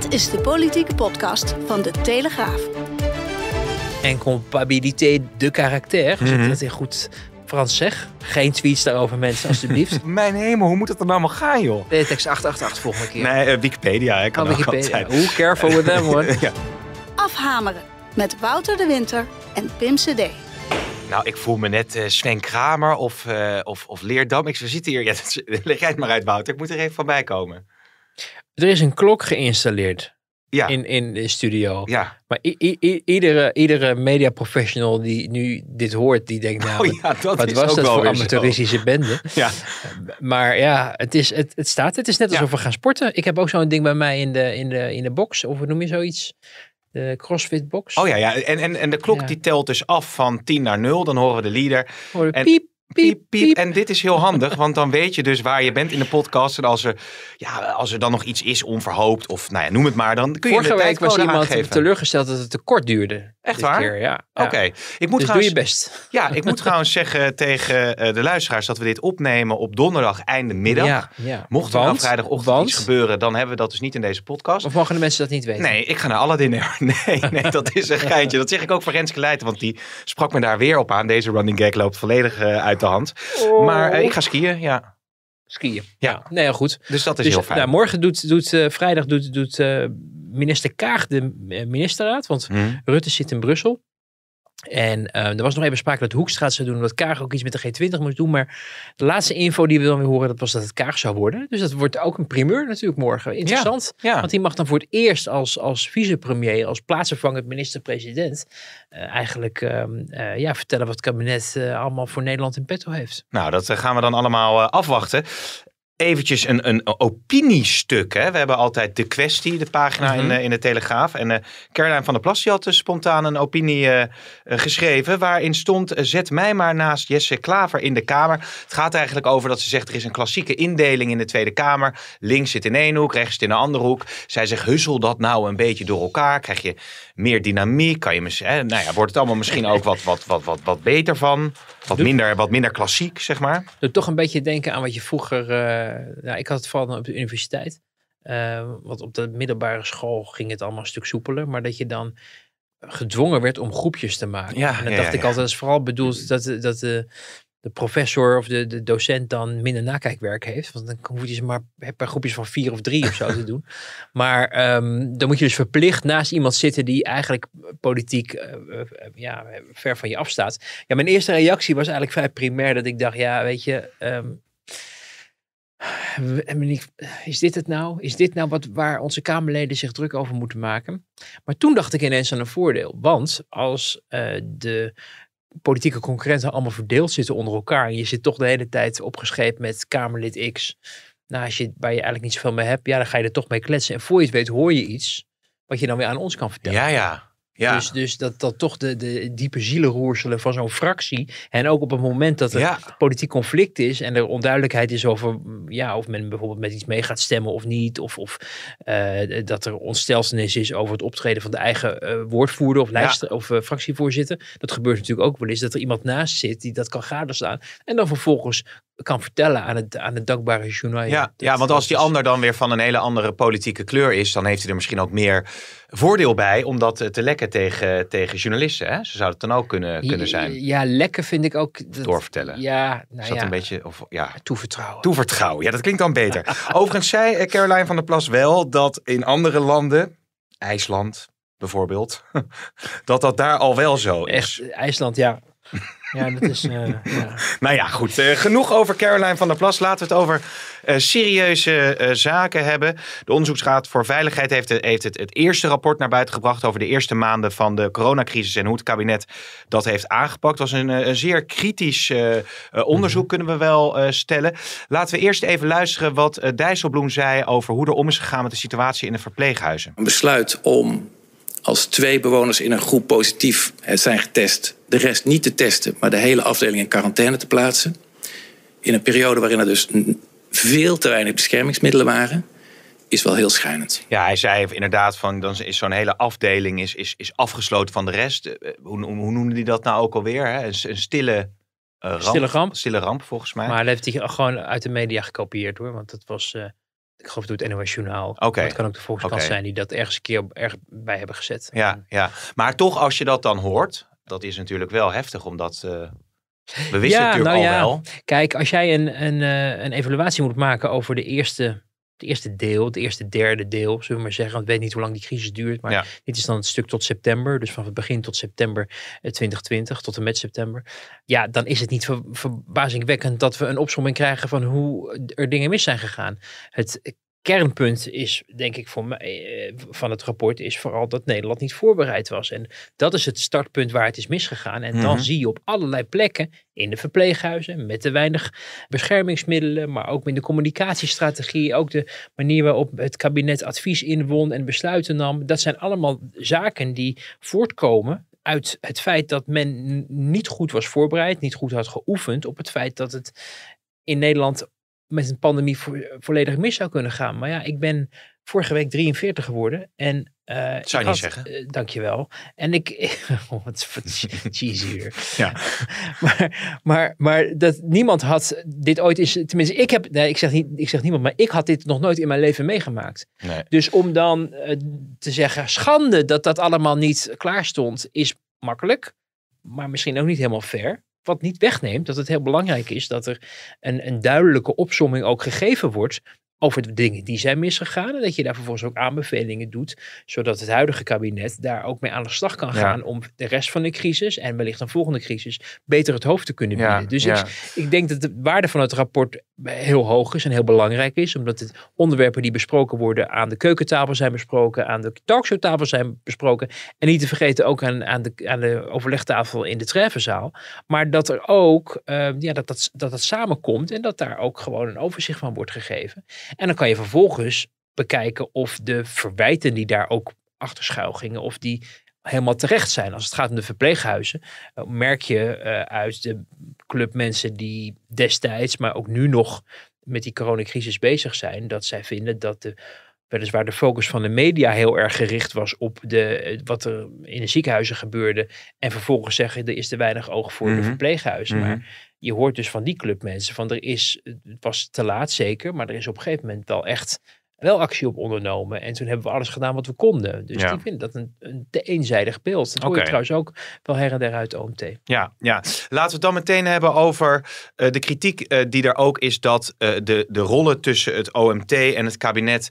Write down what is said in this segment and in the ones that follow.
Dit is de politieke podcast van De Telegraaf. En compabilité de caractère, mm -hmm. dat in goed Frans zeg. Geen tweets daarover, mensen, alsjeblieft. Mijn hemel, hoe moet het dan nou allemaal gaan, joh? tekst 888 volgende keer. Nee, eh, Wikipedia, ik kan oh, Wikipedia. Hoe careful with them, hoor. ja. Afhameren met Wouter de Winter en Pim CD. Nou, ik voel me net uh, Sven Kramer of, uh, of, of Leerdam. Ik zit hier, ja, leg jij het maar uit, Wouter. Ik moet er even van bij komen. Er is een klok geïnstalleerd. Ja. In, in de studio. Ja. Maar iedere, iedere mediaprofessional die nu dit hoort, die denkt nou, oh, ja, dat wat is was ook dat voor amateuristische zo. bende? Ja. Maar ja, het, is, het, het staat. Het is net alsof we gaan sporten. Ik heb ook zo'n ding bij mij in de, in de, in de box, of noem je zoiets? De CrossFit box. Oh ja, ja. En, en, en de klok die telt dus af van 10 naar 0. Dan horen we de leader. piep. Piep, En dit is heel handig, want dan weet je dus waar je bent in de podcast. En als er, ja, als er dan nog iets is onverhoopt, of nou ja, noem het maar, dan kun je Vorige de week was iemand teleurgesteld dat het te kort duurde. Echt waar? ja. Oké. Ik moet dus trouwens, doe je best. Ja, ik moet trouwens zeggen tegen eh, de luisteraars dat we dit opnemen op donderdag einde middag. Mocht er dan nou vrijdagochtend iets gebeuren, dan hebben we dat dus niet in deze podcast. Of mogen de mensen dat niet weten? Nee, ik ga naar Aladdin. Nee, nee, dat is een geintje. Dat zeg ik ook voor Renske Leijten, want die sprak me daar weer op aan. Deze running gag loopt volledig eh, uit de hand. Oh. Maar eh, ik ga skiën, ja skiën. Ja, nee, heel goed. Dus dat is dus, heel fijn. Nou, morgen doet, doet vrijdag doet, doet minister Kaag de eh, ministerraad. Want mhm. Rutte zit in Brussel. En eh, er was nog even sprake dat Hoekstra zou doen, dat Kaag ook iets met de G20 moest doen. Maar de laatste info die we dan weer horen, dat was dat het Kaag zou worden. Dus dat wordt ook een primeur natuurlijk morgen. Interessant, ja, want die mag dan voor het eerst als, als vicepremier, als plaatsvervangend minister-president, eh, eigenlijk ehm, ja, vertellen wat het kabinet allemaal voor Nederland in petto heeft. Nou, dat gaan we dan allemaal afwachten eventjes een, een opiniestuk. Hè? We hebben altijd de kwestie, de pagina in, mhm. eh, in de Telegraaf. En uh, van der Plas had dus spontaan een opinie eh, geschreven. Waarin stond, zet mij maar naast Jesse Klaver in de Kamer. Het gaat eigenlijk over dat ze zegt, er is een klassieke indeling in de Tweede Kamer. Links zit in één hoek, rechts zit in een andere hoek. Zij zegt, hussel dat nou een beetje door elkaar. Krijg je meer dynamiek? Kan je, hè? Nou ja, wordt het allemaal misschien ook wat, wat, wat, wat, wat beter van? Wat, minder, wat minder klassiek, zeg maar. toch een beetje denken aan wat je vroeger... nou, ik had het vooral op de universiteit. Uh, want op de middelbare school ging het allemaal een stuk soepeler. Maar dat je dan gedwongen werd om groepjes te maken. Ja, en dan dacht ik altijd, dat is vooral bedoeld dat, dat de de professor of de, de docent dan minder nakijkwerk heeft. Want dan hoef je ze maar per groepjes van vier of drie of zo te doen. Maar ehm, dan moet je dus verplicht naast iemand zitten die eigenlijk politiek eh, eh, ja, ver van je afstaat. Ja, mijn eerste reactie was eigenlijk vrij primair dat ik dacht, ja, weet je. Um, is dit het nou? Is dit nou wat, waar onze Kamerleden zich druk over moeten maken? Maar toen dacht ik ineens aan een voordeel. Want als eh, de politieke concurrenten allemaal verdeeld zitten onder elkaar. En je zit toch de hele tijd opgescheept met Kamerlid X. Nou, als je, waar je eigenlijk niet zoveel mee hebt, ja, dan ga je er toch mee kletsen. En voor je het weet hoor je iets wat je dan weer aan ons kan vertellen. Ja, ja. Dus, dus dat, dat toch de, de diepe zielenroerselen van zo'n fractie. En ook op het moment dat er politiek conflict is en er onduidelijkheid is over ja, of men bijvoorbeeld met iets mee gaat stemmen of niet. Of, of eh, dat er ontsteltenis is over het optreden van de eigen eh, woordvoerder of, lijst, of eh, fractievoorzitter. Dat gebeurt natuurlijk ook wel eens dat er iemand naast zit die dat kan staan En dan vervolgens kan vertellen aan het, aan het dankbare journaal. Ja, ja, want als die ander dan weer van een hele andere politieke kleur is, dan heeft hij er misschien ook meer voordeel bij om dat eh, te lekken tegen, tegen journalisten. Hè? Ze zou het dan ook kunnen, kunnen zijn. Ja, lekken vind ik ook. Doorvertellen. Ja, nou is een beetje. Of, ja. Toevertrouwen. Toevertrouwen, ja, dat klinkt dan beter. Overigens zei eh, Caroline van der Plas wel dat in andere landen, IJsland bijvoorbeeld, dat dat daar al wel zo is. Echt, IJsland, ja. Ja, dat is, eh, ja. Nou ja, goed. Eh, genoeg over Caroline van der Plas. Laten we het over eh, serieuze zaken hebben. De Onderzoeksraad voor Veiligheid heeft, het, heeft het, eerste rapport naar buiten gebracht over de eerste maanden van de coronacrisis en hoe het kabinet dat heeft aangepakt. Dat was een, een zeer kritisch onderzoek, kunnen we wel stellen. Laten we eerst even luisteren wat Dijsselbloem zei over hoe er om is gegaan met de situatie in de verpleeghuizen. Een besluit om als twee bewoners in een groep positief zijn getest, de rest niet te testen, maar de hele afdeling in quarantaine te plaatsen. In een periode waarin er dus veel te weinig beschermingsmiddelen waren, is wel heel schijnend. Ja, hij zei inderdaad van dan is zo'n hele afdeling is, is, afgesloten van de rest. Eh, eh, hoe, hoe, hoe noemde hij dat nou ook alweer? Hè? Een, stille eh, ramp, stille ramp. Stille ramp, volgens mij. Maar dat heeft hij gewoon uit de media gekopieerd hoor. Want dat was ik geloof door het NOS Journaal. Het kan ook de Volkskrant okay. zijn die dat ergens een keer erg bij hebben gezet. Ja, ja, maar toch als je dat dan hoort, dat is natuurlijk wel heftig omdat... Uh... We wisten natuurlijk nou al wel. Kijk, als jij een, een, eh, een evaluatie moet maken over de eerste het eerste deel, het eerste derde deel, zullen we maar zeggen. Want ik weet niet hoe lang die crisis duurt. Maar dit is dan het stuk tot september. Dus van het begin tot september 2020 eh, tot en met september. Ja, dan is het niet verbazingwekkend dat we een opzomming krijgen van hoe er dingen mis zijn gegaan. Het kernpunt is, denk ik, voor mij, eh, van het rapport is vooral dat Nederland niet voorbereid was. En dat is het startpunt waar het is misgegaan. En dan mhm. zie je op allerlei plekken, in de verpleeghuizen, met te weinig beschermingsmiddelen, maar ook in de communicatiestrategie, ook de manier waarop het kabinet advies inwon en besluiten nam. Dat zijn allemaal zaken die voortkomen uit het feit dat men niet goed was voorbereid, niet goed had geoefend op het feit dat het in Nederland met een pandemie vo volledig mis zou kunnen gaan. Maar ja, ik ben vorige week 43 geworden. En, eh, zou je niet zeggen. Uh, dankjewel. En ik... Oh, wat cheesy hier. ja. maar, maar, maar dat niemand had dit ooit... Is, tenminste, ik heb... Nee, ik zeg, niet, ik zeg niemand, maar ik had dit nog nooit in mijn leven meegemaakt. Dus om dan eh, te zeggen, schande dat dat allemaal niet klaar stond, is makkelijk. Maar misschien ook niet helemaal fair. Wat niet wegneemt dat het heel belangrijk is dat er een, een duidelijke opsomming ook gegeven wordt over de dingen die zijn misgegaan. En dat je daar vervolgens ook aanbevelingen doet. Zodat het huidige kabinet daar ook mee aan de slag kan gaan. Om de rest van de crisis en wellicht een volgende crisis beter het hoofd te kunnen bieden. dus Ik, ik, denk dat de waarde van het rapport heel hoog is en heel belangrijk is. Omdat het onderwerpen die besproken worden aan de keukentafel zijn besproken, aan de talkshowtafel zijn besproken. En niet te vergeten ook aan, aan, de, aan de overlegtafel in de treffenzaal. Maar dat er ook, ehm, ja, dat, dat, dat dat samenkomt en dat daar ook gewoon een overzicht van wordt gegeven. En dan kan je vervolgens bekijken of de verwijten die daar ook achter schuil gingen, of die helemaal terecht zijn. Als het gaat om de verpleeghuizen, eh, merk je eh, uit de clubmensen die destijds, maar ook nu nog met die coronacrisis bezig zijn, dat zij vinden dat de weliswaar de focus van de media heel erg gericht was op de, eh, wat er in de ziekenhuizen gebeurde. En vervolgens zeggen, er is te weinig oog voor de mhm. verpleeghuizen. Mhm. Maar je hoort dus van die clubmensen van er is, het was te laat zeker, maar er is op een gegeven moment wel echt wel actie op ondernomen. En toen hebben we alles gedaan wat we konden. Dus ja. ik vind dat een, een te eenzijdig beeld. Dat hoor je trouwens ook wel her en der uit OMT. Ja, ja. laten we het dan meteen hebben over eh, de kritiek eh, die er ook is dat eh, de, de rollen tussen het OMT en het kabinet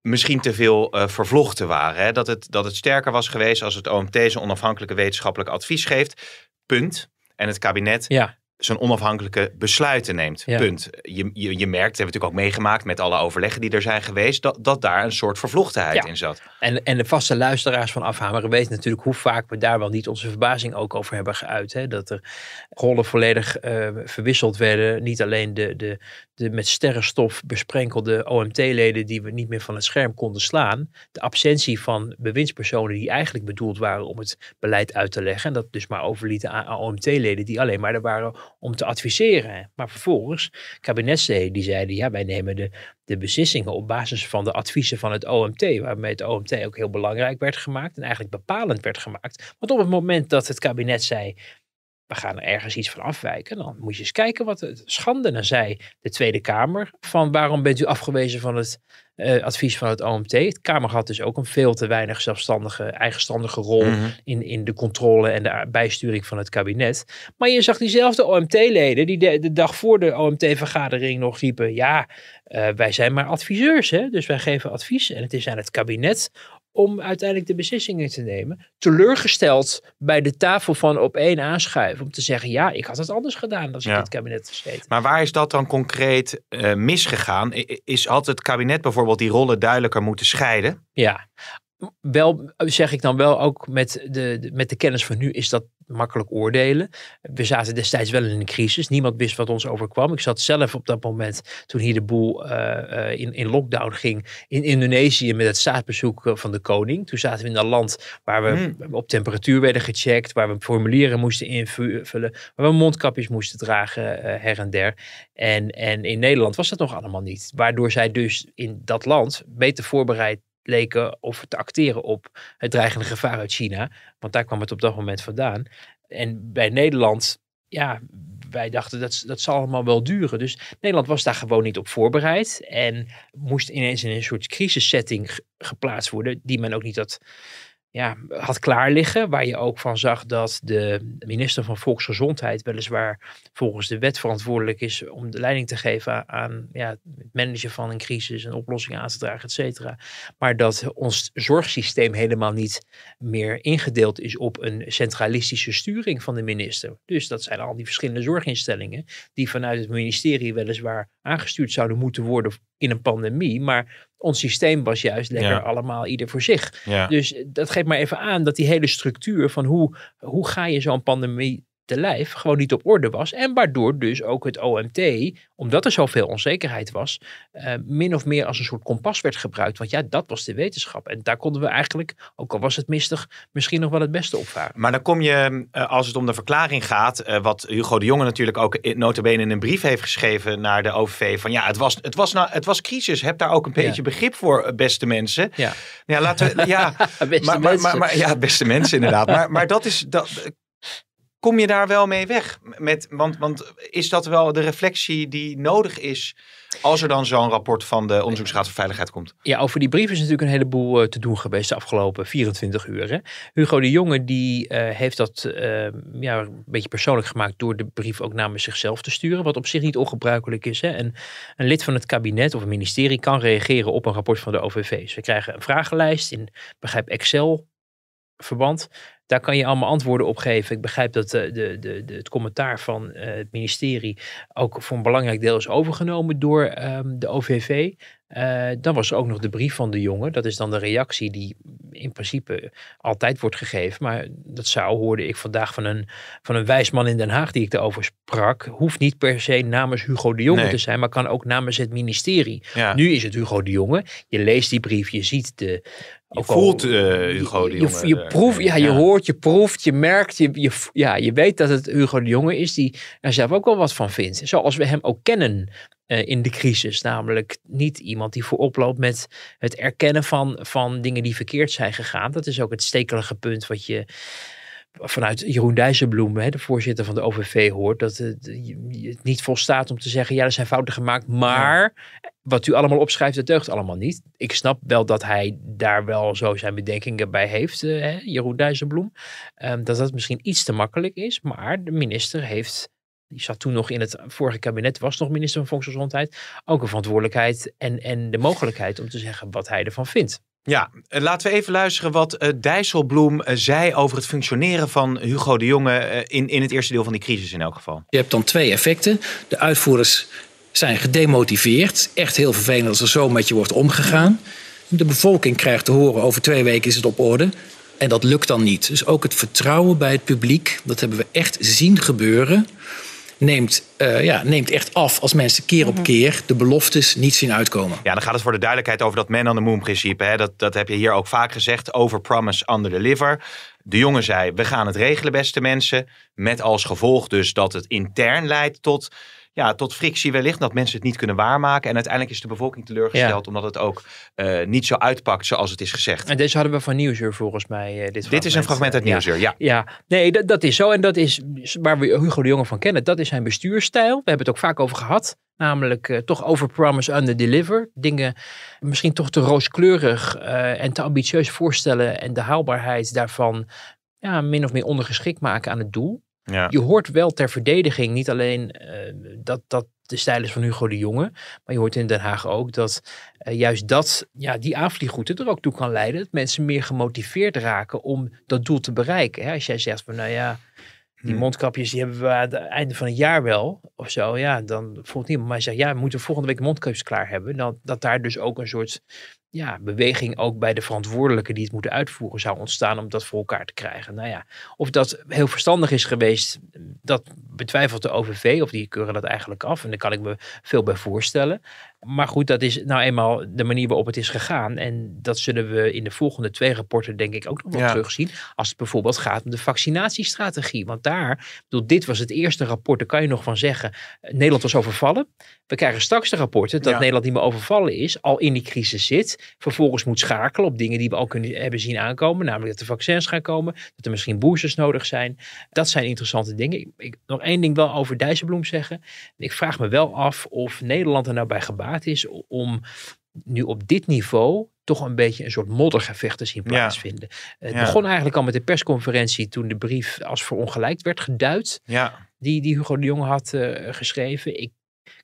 misschien te veel uh, vervlochten waren. Hè? Dat, het, dat het sterker was geweest als het OMT zijn onafhankelijke wetenschappelijk advies geeft. Punt. En het kabinet ja zo'n onafhankelijke besluiten neemt. Punt. Je, je, je merkt, hebben we natuurlijk ook meegemaakt met alle overleggen die er zijn geweest, dat, dat daar een soort vervlochtenheid in zat. En, en de vaste luisteraars van Afhameren weten natuurlijk hoe vaak we daar wel niet onze verbazing ook over hebben geuit. Hè? Dat er rollen volledig eh, verwisseld werden. Niet alleen de, de, de met sterrenstof besprenkelde OMT-leden die we niet meer van het scherm konden slaan. De absentie van bewindspersonen die eigenlijk bedoeld waren om het beleid uit te leggen. En dat dus maar overlieten aan OMT-leden die alleen maar er waren om te adviseren. Maar vervolgens, kabinetsleden die zeiden, ja, wij nemen de, de beslissingen op basis van de adviezen van het OMT, waarmee het OMT ook heel belangrijk werd gemaakt en eigenlijk bepalend werd gemaakt. Want op het moment dat het kabinet zei, we gaan er ergens iets van afwijken. Dan moet je eens kijken wat het schande. Dan zei de Tweede Kamer van waarom bent u afgewezen van het eh, advies van het OMT. Het Kamer had dus ook een veel te weinig zelfstandige, eigenstandige rol mhm. in, in de controle en de bijsturing van het kabinet. Maar je zag diezelfde OMT-leden die de, dag voor de OMT-vergadering nog riepen: ja, eh, wij zijn maar adviseurs, hè? dus wij geven advies en het is aan het kabinet om uiteindelijk de beslissingen te nemen. Teleurgesteld bij de tafel van op één aanschuiven. Om te zeggen, ja, ik had het anders gedaan als ik in het kabinet gezeten. Maar waar is dat dan concreet eh, misgegaan? Is, had het kabinet bijvoorbeeld die rollen duidelijker moeten scheiden? Ja, wel eh, zeg ik dan wel ook met de, met de kennis van nu is dat makkelijk oordelen. We zaten destijds wel in een crisis. Niemand wist wat ons overkwam. Ik zat zelf op dat moment, toen hier de boel eh, eh, in, in lockdown ging, in Indonesië met het staatsbezoek eh, van de koning. Toen zaten we in een land waar we hmm. op temperatuur werden gecheckt, waar we formulieren moesten invullen, waar we mondkapjes moesten dragen her en der. En, en in Nederland was dat nog allemaal niet. Waardoor zij dus in dat land beter voorbereid leken of te acteren op het dreigende gevaar uit China. Want daar kwam het op dat moment vandaan. En bij Nederland, ja, wij dachten dat, dat zal allemaal wel duren. Dus Nederland was daar gewoon niet op voorbereid. En moest ineens in een soort crisissetting geplaatst worden, die men ook niet had ja, had klaar liggen. Waar je ook van zag dat de minister van Volksgezondheid weliswaar volgens de wet verantwoordelijk is om de leiding te geven aan ja, het managen van een crisis en oplossingen aan te dragen, et cetera. Maar dat ons zorgsysteem helemaal niet meer ingedeeld is op een centralistische sturing van de minister. Dus dat zijn al die verschillende zorginstellingen die vanuit het ministerie weliswaar aangestuurd zouden moeten worden in een pandemie. Maar ons systeem was juist lekker allemaal ieder voor zich. Dus dat geeft maar even aan dat die hele structuur van hoe, hoe ga je zo'n pandemie te lijf gewoon niet op orde was. En waardoor dus ook het OMT, omdat er zoveel onzekerheid was, eh, min of meer als een soort kompas werd gebruikt. Want ja, dat was de wetenschap. En daar konden we eigenlijk, ook al was het mistig, misschien nog wel het beste opvaren. Maar dan kom je, eh, als het om de verklaring gaat, eh, wat Hugo de Jonge natuurlijk ook notabene in een brief heeft geschreven naar de OVV. Van ja, het was, het was, nou, het was crisis. Heb daar ook een beetje begrip voor, beste mensen. Ja, ja laten we, ja. beste maar, maar, maar, ja, beste mensen inderdaad. Maar, maar dat is, dat, kom je daar wel mee weg? Met, want, want is dat wel de reflectie die nodig is als er dan zo'n rapport van de Onderzoeksraad voor Veiligheid komt? Ja, over die brief is natuurlijk een heleboel eh, te doen geweest de afgelopen 24 uur. Hè? Hugo de Jonge die, eh, heeft dat eh, ja, een beetje persoonlijk gemaakt door de brief ook namens zichzelf te sturen, wat op zich niet ongebruikelijk is. Hè? En een lid van het kabinet of een ministerie kan reageren op een rapport van de OVV. Ze krijgen een vragenlijst in, begrijp Excel, verband. Daar kan je allemaal antwoorden op geven. Ik begrijp dat eh, de, de, de, het commentaar van eh, het ministerie ook voor een belangrijk deel is overgenomen door ehm, de OVV. Eh, dan was er ook nog de brief van de jongen. Dat is dan de reactie die in principe altijd wordt gegeven. Maar dat zou, hoorde ik vandaag van een, van een wijsman in Den Haag die ik erover sprak. Hoeft niet per se namens Hugo de Jonge te zijn, maar kan ook namens het ministerie. Nu is het Hugo de Jonge. Je leest die brief, je ziet de, je voelt eh, Hugo de Jonge. Je, eh, je ja, je hoort, je proeft, je merkt, je, je, ja, je weet dat het Hugo de Jonge is die er zelf ook wel wat van vindt. Zoals we hem ook kennen. Eh, in de crisis. Namelijk niet iemand die voorop loopt met het erkennen van, van dingen die verkeerd zijn gegaan. Dat is ook het stekelige punt wat je vanuit Jeroen Dijsselbloem, de voorzitter van de OVV, hoort. Dat het eh, niet volstaat om te zeggen, ja, er zijn fouten gemaakt, maar wat u allemaal opschrijft, dat deugt allemaal niet. Ik snap wel dat hij daar wel zo zijn bedenkingen bij heeft, eh, hè, Jeroen Dijsselbloem. Ehm, dat dat misschien iets te makkelijk is, maar de minister heeft die zat toen nog in het vorige kabinet, was nog minister van Volksgezondheid, ook een verantwoordelijkheid en, en de mogelijkheid om te zeggen wat hij ervan vindt. Ja, eh, laten we even luisteren wat eh, Dijsselbloem eh, zei over het functioneren van Hugo de Jonge in, in het eerste deel van die crisis in elk geval. Je hebt dan twee effecten. De uitvoerders zijn gedemotiveerd. Echt heel vervelend als er zo met je wordt omgegaan. De bevolking krijgt te horen over twee weken is het op orde. En dat lukt dan niet. Dus ook het vertrouwen bij het publiek, dat hebben we echt zien gebeuren neemt, eh, ja, neemt echt af als mensen keer op mhm. keer de beloftes niet zien uitkomen. Ja, dan gaat het voor de duidelijkheid over dat man on the moon principe. Hè? Dat, dat heb je hier ook vaak gezegd. Over promise, under deliver. De jongen zei, we gaan het regelen beste mensen. Met als gevolg dus dat het intern leidt tot ja, tot frictie wellicht. Dat mensen het niet kunnen waarmaken. En uiteindelijk is de bevolking teleurgesteld. Omdat het ook eh, niet zo uitpakt zoals het is gezegd. En deze hadden we van Nieuwsuur volgens mij. Uh, dit, dit is een fragment uit Nieuwsuur, ja. ja. Nee, dat, is zo. En dat is waar we Hugo de Jonge van kennen. Dat is zijn bestuurstijl. We hebben het ook vaak over gehad. Namelijk eh, toch over promise, under deliver. Dingen misschien toch te rooskleurig en te ambitieus voorstellen. En de haalbaarheid daarvan ja, min of meer ondergeschikt maken aan het doel. Ja. Je hoort wel ter verdediging niet alleen eh, dat, dat de stijl is van Hugo de Jonge. Maar je hoort in Den Haag ook dat eh, juist dat, ja, die aanvliegroute er ook toe kan leiden. Dat mensen meer gemotiveerd raken om dat doel te bereiken. Hè? Als jij zegt van nou ja, die hmm. mondkapjes die hebben we aan het einde van het jaar wel of zo, ja, dan voelt niemand. Maar hij zegt, ja, we moeten volgende week mondkapjes klaar hebben. Dan dat daar dus ook een soort ja, beweging ook bij de verantwoordelijken die het moeten uitvoeren zou ontstaan om dat voor elkaar te krijgen. Nou ja, of dat heel verstandig is geweest, dat betwijfelt de OVV of die keuren dat eigenlijk af. En daar kan ik me veel bij voorstellen. Maar goed, dat is nou eenmaal de manier waarop het is gegaan. En dat zullen we in de volgende twee rapporten denk ik ook nog wel terugzien. Als het bijvoorbeeld gaat om de vaccinatiestrategie. Want daar, bedoel, dit was het eerste rapport, daar kan je nog van zeggen eh, Nederland was overvallen. We krijgen straks de rapporten dat Nederland niet meer overvallen is, al in die crisis zit. Vervolgens moet schakelen op dingen die we al kunnen, hebben zien aankomen. Namelijk dat er vaccins gaan komen, dat er misschien boosters nodig zijn. Dat zijn interessante dingen. Ik, nog één ding wel over Dijsselbloem zeggen. Ik vraag me wel af of Nederland er nou bij gebaat is om nu op dit niveau toch een beetje een soort moddergevecht te zien plaatsvinden. Het begon eigenlijk al met de persconferentie toen de brief als verongelijkt werd geduid. Ja die, die Hugo de Jong had eh, geschreven. Ik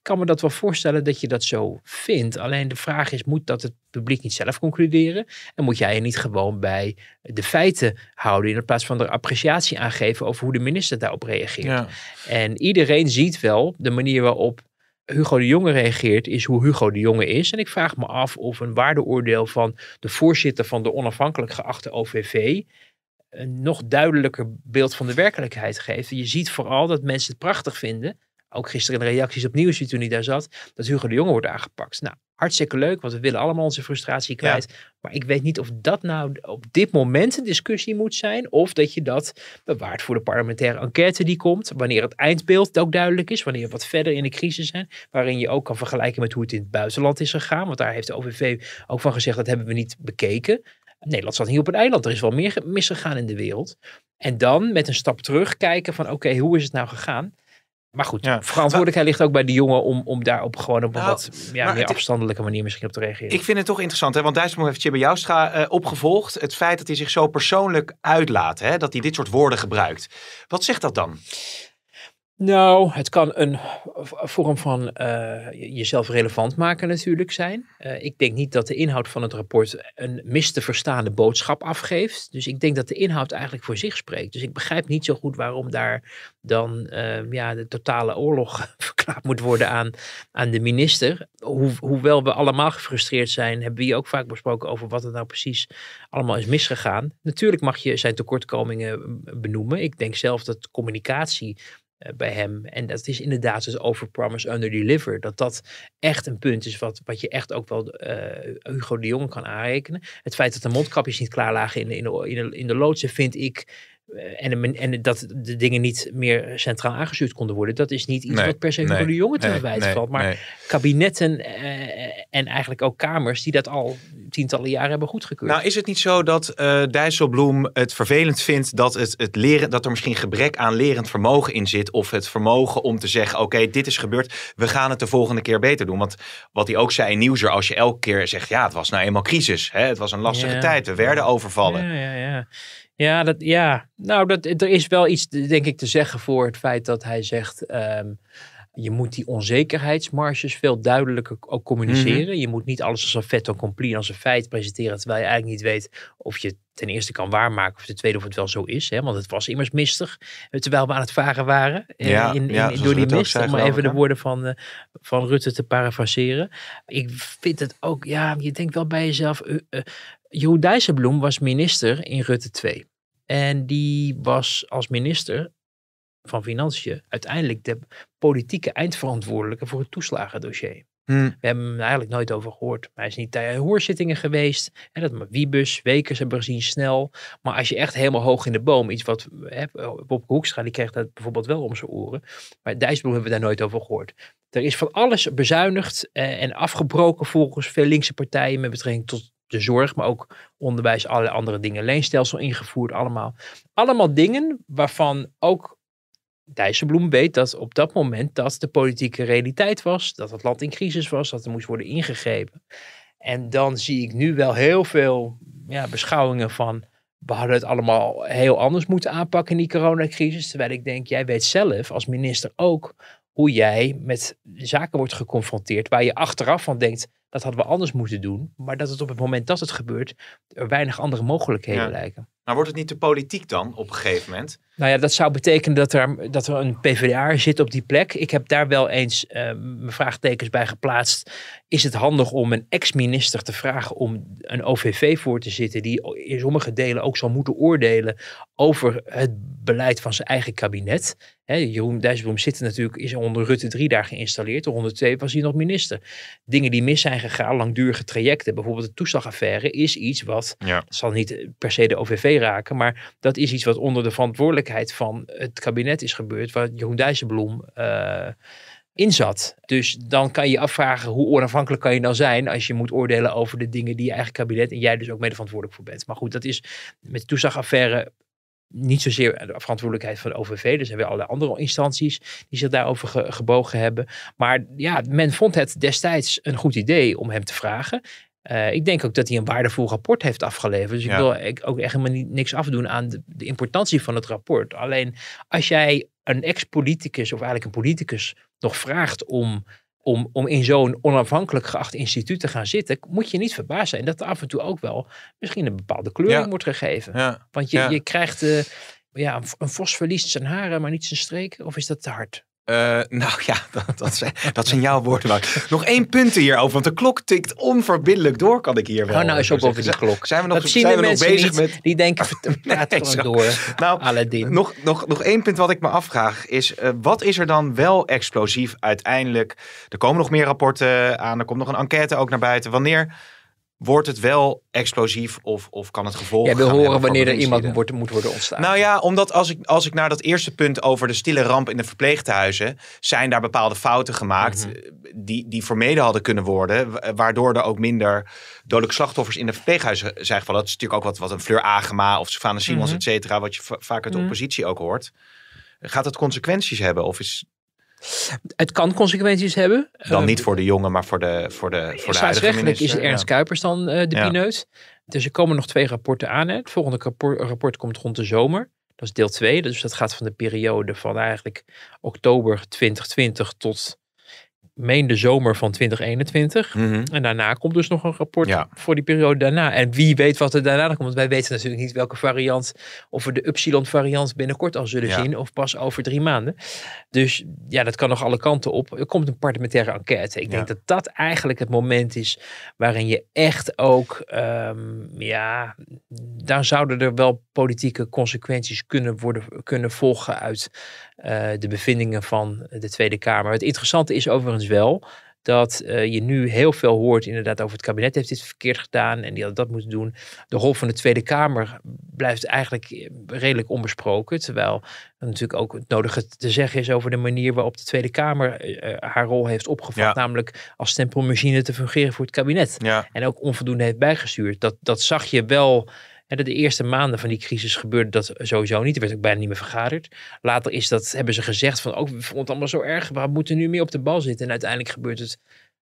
kan me dat wel voorstellen dat je dat zo vindt. Alleen de vraag is, moet dat het publiek niet zelf concluderen? En moet jij je niet gewoon bij de feiten houden in plaats van er appreciatie aangeven over hoe de minister daarop reageert? Ja. En iedereen ziet wel de manier waarop Hugo de Jonge reageert, is hoe Hugo de Jonge is. En ik vraag me af of een waardeoordeel van de voorzitter van de onafhankelijk geachte OVV een nog duidelijker beeld van de werkelijkheid geeft. Je ziet vooral dat mensen het prachtig vinden. Ook gisteren in de reacties op toen hij daar zat. Dat Hugo de Jonge wordt aangepakt. Nou, hartstikke leuk, want we willen allemaal onze frustratie kwijt. Maar ik weet niet of dat nou op dit moment een discussie moet zijn. Of dat je dat bewaart voor de parlementaire enquête die komt. Wanneer het eindbeeld ook duidelijk is. Wanneer we wat verder in de crisis zijn. Waarin je ook kan vergelijken met hoe het in het buitenland is gegaan. Want daar heeft de OVV ook van gezegd, dat hebben we niet bekeken. Nederland zat niet op een eiland. Er is wel meer misgegaan in de wereld. En dan met een stap terug kijken van oké, hoe is het nou gegaan? Maar goed, verantwoordelijkheid ligt ook bij de jongen om, om daar op gewoon op een nou, wat ja, nou, meer afstandelijke manier misschien op te reageren. Ik vind het toch interessant, hè? want daar heeft je bij jou Joustra eh, opgevolgd. Het feit dat hij zich zo persoonlijk uitlaat, hè? dat hij dit soort woorden gebruikt. Wat zegt dat dan? Nou, het kan een vorm van eh, jezelf relevant maken natuurlijk zijn. Eh, ik denk niet dat de inhoud van het rapport een mis te verstaande boodschap afgeeft. Dus ik denk dat de inhoud eigenlijk voor zich spreekt. Dus ik begrijp niet zo goed waarom daar dan ehm, ja, de totale oorlog verklaard moet worden aan, aan de minister. hoewel we allemaal gefrustreerd zijn, hebben we hier ook vaak besproken over wat er nou precies allemaal is misgegaan. Natuurlijk mag je zijn tekortkomingen eh, benoemen. Ik denk zelf dat communicatie eh, bij hem. En dat is inderdaad dus Under deliver. Dat dat echt een punt is wat, wat je echt ook wel uh, Hugo de Jong kan aanrekenen. Het feit dat de mondkapjes niet klaar lagen in de, in de, in de, in de vind ik en, en, dat de dingen niet meer centraal aangestuurd konden worden, dat is niet iets wat per se voor de jongen te verwijten valt. Maar kabinetten eh, en eigenlijk ook kamers die dat al tientallen jaren hebben goedgekeurd. Nou, is het niet zo dat uh, Dijsselbloem het vervelend vindt dat, het, het leren, dat er misschien gebrek aan lerend vermogen in zit? Of het vermogen om te zeggen: oké, dit is gebeurd, we gaan het de volgende keer beter doen. Want wat hij ook zei in Nieuwser, als je elke keer zegt: ja, het was nou eenmaal crisis, hè, het was een lastige tijd, we werden overvallen. Ja, ja, ja. Ja, dat, ja. nou, dat, er is wel iets, denk ik, te zeggen voor het feit dat hij zegt. Ehm, je moet die onzekerheidsmarges veel duidelijker ook communiceren. Mhm. Je moet niet alles als een vet complier als een feit presenteren. Terwijl je eigenlijk niet weet of je ten eerste kan waarmaken. Of ten tweede of het wel zo is. Hè? Want het was immers mistig. Eh, terwijl we aan het varen waren. Eh, ja, in, door die mist. om even de woorden van, eh, van Rutte te parafraseren. Ik vind het ook, ja, je denkt wel bij jezelf. Uh, Dijsselbloem was minister in Rutte 2. En die was als minister van Financiën uiteindelijk de politieke eindverantwoordelijke voor het toeslagendossier. Hmm. We hebben hem eigenlijk nooit over gehoord. Hij is niet bij hoorzittingen geweest. Hè, dat maar Wiebus, Wekers hebben gezien snel. Maar als je echt helemaal hoog in de boom, iets wat hè, Bob Hoekstra, die kreeg dat bijvoorbeeld wel om zijn oren. Maar Dijsbloem hebben we daar nooit over gehoord. Er is van alles bezuinigd eh, en afgebroken volgens veel linkse partijen met betrekking tot de zorg, maar ook onderwijs, allerlei andere dingen. Leenstelsel ingevoerd, allemaal. Allemaal dingen waarvan ook Dijsselbloem weet dat op dat moment dat de politieke realiteit was, dat het land in crisis was, dat er moest worden ingegrepen. En dan zie ik nu wel heel veel ja, beschouwingen van we hadden het allemaal heel anders moeten aanpakken in die coronacrisis. Terwijl ik denk, jij weet zelf als minister ook hoe jij met zaken wordt geconfronteerd waar je achteraf van denkt, dat hadden we anders moeten doen. Maar dat het op het moment dat het gebeurt, er weinig andere mogelijkheden lijken. Maar wordt het niet de politiek dan op een gegeven moment? Nou ja, dat zou betekenen dat er, dat er een PvdA zit op die plek. Ik heb daar wel eens uh, mijn vraagtekens bij geplaatst is het handig om een ex-minister te vragen om een OVV voor te zitten, die in sommige delen ook zal moeten oordelen over het beleid van zijn eigen kabinet. Jeroen Dijsselbloem zit natuurlijk, is onder Rutte drie daar geïnstalleerd, onder twee was hij nog minister. Dingen die mis zijn gegaan, langdurige trajecten, bijvoorbeeld de toeslagaffaire, is iets wat, ja. zal niet per se de OVV raken, maar dat is iets wat onder de verantwoordelijkheid van het kabinet is gebeurd, waar Jeroen Dijsselbloem... Eh, in Dus dan kan je je afvragen hoe onafhankelijk kan je nou zijn als je moet oordelen over de dingen die je eigen kabinet en jij dus ook mede verantwoordelijk voor bent. Maar goed, dat is met de toeslagaffaire niet zozeer de verantwoordelijkheid van de OVV. Er zijn weer allerlei andere instanties die zich daarover gebogen hebben. Maar ja, men vond het destijds een goed idee om hem te vragen. Eh, ik denk ook dat hij een waardevol rapport heeft afgeleverd. Dus ik wil ook echt helemaal niks afdoen aan de, de importantie van het rapport. Alleen als jij een ex-politicus of eigenlijk een politicus nog vraagt om, om, om in zo'n onafhankelijk geacht instituut te gaan zitten, moet je niet verbaasd zijn dat er af en toe ook wel misschien een bepaalde kleuring wordt gegeven. Want je, je krijgt, eh, ja, een vos verliest zijn haren, maar niet zijn streken. Of is dat te hard? Eh, nou ja, dat, dat, zijn, dat zijn jouw woorden. Nog één punt hierover, want de klok tikt onverbiddelijk door, kan ik hier wel. Oh, nou is eh, op over de klok. Zijn we nog, zijn we nog bezig met. Die denken, praat nee, door. Nou, Aladdin. Nog, nog, nog één punt wat ik me afvraag is: eh, wat is er dan wel explosief uiteindelijk? Er komen nog meer rapporten aan, er komt nog een enquête ook naar buiten. Wanneer wordt het wel explosief of, of kan het gevolg. Jij wil horen wanneer er iemand moet, moet worden ontstaan. Nou ja, omdat als ik, als ik naar dat eerste punt over de stille ramp in de verpleeghuizen. zijn daar bepaalde fouten gemaakt. Mhm. Eh, die, die vermeden hadden kunnen worden. waardoor er ook minder dodelijke slachtoffers in de verpleeghuizen zijn gevallen. Dat is natuurlijk ook wat, wat een Fleur Agema of Savannah Simons, mhm. et cetera. wat je vaak uit de mhm. oppositie ook hoort. Gaat dat consequenties hebben? Of is het kan consequenties hebben. Dan eh, niet voor de jongen, maar voor de, voor de, voor de huidige minister. is het Ernst Kuipers dan eh, de ja. pineut. Dus er komen nog twee rapporten aan. Het volgende rapport, rapport komt rond de zomer. Dat is deel 2. Dus dat gaat van de periode van eigenlijk oktober 2020 tot meen de zomer van 2021. Mhm. En daarna komt dus nog een rapport voor die periode daarna. En wie weet wat er daarna komt. wij weten natuurlijk niet welke variant, of we de Upsilon variant binnenkort al zullen zien. Of pas over drie maanden. Dus ja, dat kan nog alle kanten op. Er komt een parlementaire enquête. Ik denk dat dat eigenlijk het moment is waarin je echt ook, ehm, ja, daar zouden er wel politieke consequenties kunnen worden, kunnen volgen uit eh, de bevindingen van de Tweede Kamer. Het interessante is overigens wel dat eh, je nu heel veel hoort inderdaad over het kabinet heeft dit verkeerd gedaan en die had dat moeten doen. De rol van de Tweede Kamer blijft eigenlijk eh, redelijk onbesproken, terwijl er natuurlijk ook het nodige te zeggen is over de manier waarop de Tweede Kamer haar rol heeft opgevat, namelijk als stempelmachine te fungeren voor het kabinet. En ook onvoldoende heeft bijgestuurd. Dat, dat zag je wel en de eerste maanden van die crisis gebeurde dat sowieso niet. Er werd ook bijna niet meer vergaderd. Later is dat, hebben ze gezegd van, ook oh, we vonden het allemaal zo erg. We moeten nu meer op de bal zitten. En uiteindelijk gebeurt het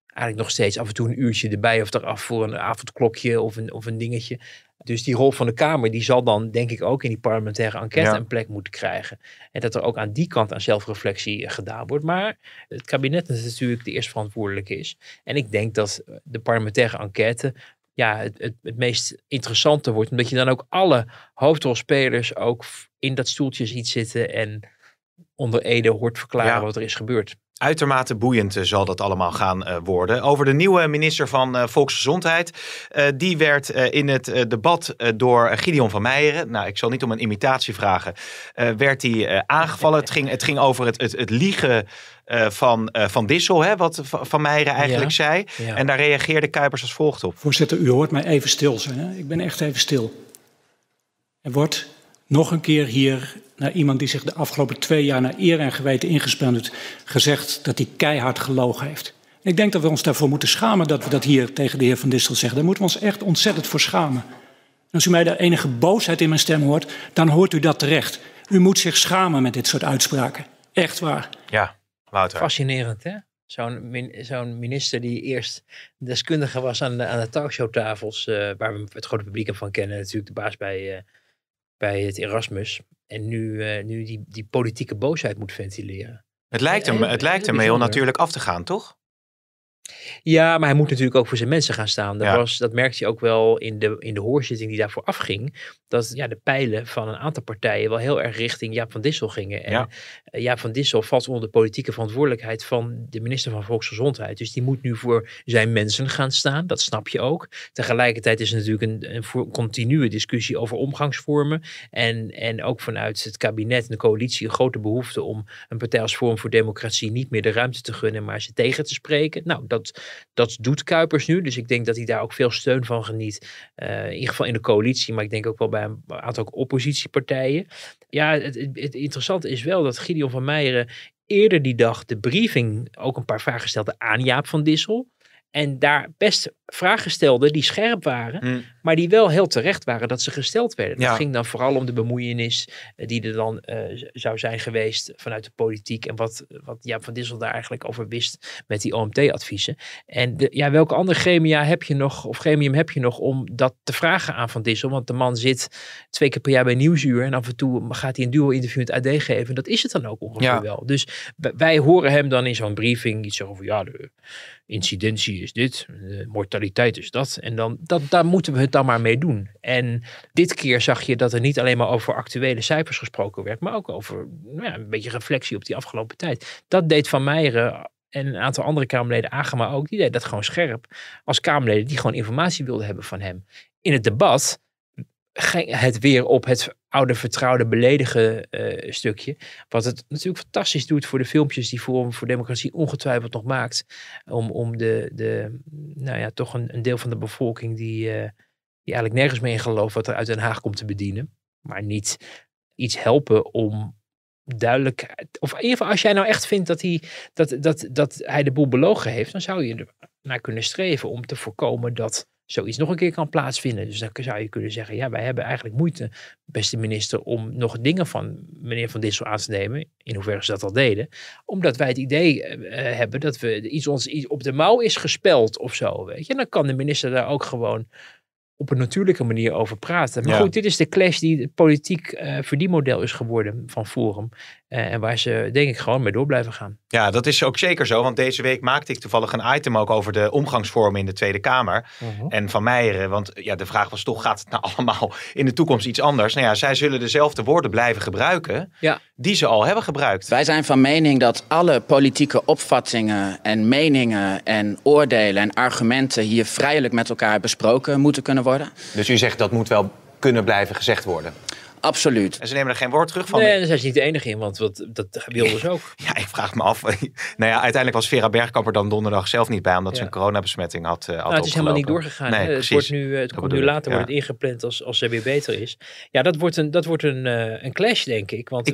eigenlijk nog steeds af en toe een uurtje erbij of eraf voor een avondklokje of een, of een dingetje. Dus die rol van de Kamer, die zal dan denk ik ook in die parlementaire enquête een plek moeten krijgen. En dat er ook aan die kant aan zelfreflectie eh, gedaan wordt. Maar het kabinet is natuurlijk de eerst verantwoordelijke is. En ik denk dat de parlementaire enquête ja, het, het, meest interessante wordt. Omdat je dan ook alle hoofdrolspelers ook in dat stoeltje ziet zitten en onder Ede hoort verklaren wat er is gebeurd. Uitermate boeiend eh, zal dat allemaal gaan eh, worden. Over de nieuwe minister van eh, Volksgezondheid. die werd in het debat door Gideon van Meijeren. Nou, ik zal niet om een imitatie vragen. werd die aangevallen? Het ging, het ging over het, het, het liegen. van, van Dissel, hè, wat Van Meijeren eigenlijk zei. En daar reageerde Kuipers als volgt op. Voorzitter, u hoort mij even stil zijn. Hè? Ik ben echt even stil. Er wordt nog een keer hier naar iemand die zich de afgelopen twee jaar naar eer en geweten ingespannen heeft, gezegd dat hij keihard gelogen heeft. Ik denk dat we ons daarvoor moeten schamen dat we dat hier tegen de heer Van Distel zeggen. Daar moeten we ons echt ontzettend voor schamen. als u mij de enige boosheid in mijn stem hoort, dan hoort u dat terecht. U moet zich schamen met dit soort uitspraken. Echt waar. Ja, Wouter. Fascinerend, hè? Zo'n minister die eerst deskundige was aan de, aan de talkshowtafels, eh, waar we het grote publiek hem van kennen, natuurlijk de baas bij, eh, bij het Erasmus. En nu, eh, nu die, die politieke boosheid moet ventileren. Het lijkt hem, het lijkt hem heel natuurlijk af te gaan, toch? Ja, maar hij moet natuurlijk ook voor zijn mensen gaan staan. Dat, was, dat merkte je ook wel in de, in de hoorzitting die daarvoor afging. Dat ja, de pijlen van een aantal partijen wel heel erg richting Jaap van Dissel gingen. En ja. Eh, Jaap van Dissel valt onder de politieke verantwoordelijkheid van de minister van Volksgezondheid. Dus die moet nu voor zijn mensen gaan staan. Dat snap je ook. Tegelijkertijd is er natuurlijk een, een continue discussie over omgangsvormen. En, en ook vanuit het kabinet en de coalitie een grote behoefte om een partij als vorm voor Democratie niet meer de ruimte te gunnen, maar ze tegen te spreken. Nou, dat dat, doet Kuipers nu. Dus ik denk dat hij daar ook veel steun van geniet. Eh, in ieder geval in de coalitie, maar ik denk ook wel bij een aantal oppositiepartijen. Ja, het, interessante is wel dat Gideon van Meijeren eerder die dag de briefing ook een paar vragen stelde aan Jaap van Dissel. En daar best vragen stelde die scherp waren. Hmm. Maar die wel heel terecht waren dat ze gesteld werden. Het ging dan vooral om de bemoeienis eh, die er dan eh, zou zijn geweest vanuit de politiek. En wat, wat Jaap van Dissel daar eigenlijk over wist met die OMT-adviezen. En de, ja, welke andere gremia heb je nog, of gremium heb je nog om dat te vragen aan Van Dissel? Want de man zit twee keer per jaar bij Nieuwsuur. En af en toe gaat hij een duo-interview in het AD geven. Dat is het dan ook ongeveer wel. Dus wij horen hem dan in zo'n briefing iets over ja, de incidentie is dit, de mortaliteit is dat. En dan, dat, daar moeten we het dan maar mee doen. En dit keer zag je dat er niet alleen maar over actuele cijfers gesproken werd, maar ook over nou ja, een beetje reflectie op die afgelopen tijd. Dat deed Van Meijeren en een aantal andere Kamerleden, Agema ook, die deed dat gewoon scherp. Als Kamerleden die gewoon informatie wilden hebben van hem. In het debat ging het weer op het oude vertrouwde beledigen eh, stukje. Wat het natuurlijk fantastisch doet voor de filmpjes die Forum voor Democratie ongetwijfeld nog maakt. Om, om de, de, nou ja, toch een, een deel van de bevolking die... Eh, die eigenlijk nergens meer in gelooft wat er uit Den Haag komt te bedienen. Maar niet iets helpen om duidelijk. Of in ieder geval, als jij nou echt vindt dat hij, dat, dat, dat hij de boel belogen heeft, dan zou je er naar kunnen streven om te voorkomen dat zoiets nog een keer kan plaatsvinden. Dus dan zou je kunnen zeggen, ja, wij hebben eigenlijk moeite, beste minister, om nog dingen van meneer Van Dissel aan te nemen, in hoeverre ze dat al deden, omdat wij het idee eh, eh, hebben dat we iets ons iets op de mouw is gespeld of zo, weet je. dan kan de minister daar ook gewoon op een natuurlijke manier over praten. Maar goed, dit is de clash die het politiek uh, verdienmodel is geworden van Forum. Eh, en waar ze denk ik gewoon mee door blijven gaan. Ja, dat is ook zeker zo. Want deze week maakte ik toevallig een item ook over de omgangsvormen in de Tweede Kamer. Mhm. En Van Meijeren, eh, want ja, de vraag was toch, gaat het nou allemaal in de toekomst iets anders? Nou ja, zij zullen dezelfde woorden blijven gebruiken. Ja die ze al hebben gebruikt. Wij zijn van mening dat alle politieke opvattingen en meningen en oordelen en argumenten hier vrijelijk met elkaar besproken moeten kunnen worden. Dus u zegt dat moet wel kunnen blijven gezegd worden? Absoluut. En ze nemen er geen woord terug van? Nee, daar zijn ze niet de enige in, want wat, dat wilden ze ook. ja, ik vraag me af. nou ja, uiteindelijk was Vera er dan donderdag zelf niet bij, omdat ze een coronabesmetting had, uh, had nou, Het is helemaal niet doorgegaan. Nee, het wordt nu, eh, het komt nu later, wordt het ingepland als, als ze weer beter is. Ja, dat wordt een, dat wordt een, eh, een clash, denk ik. Want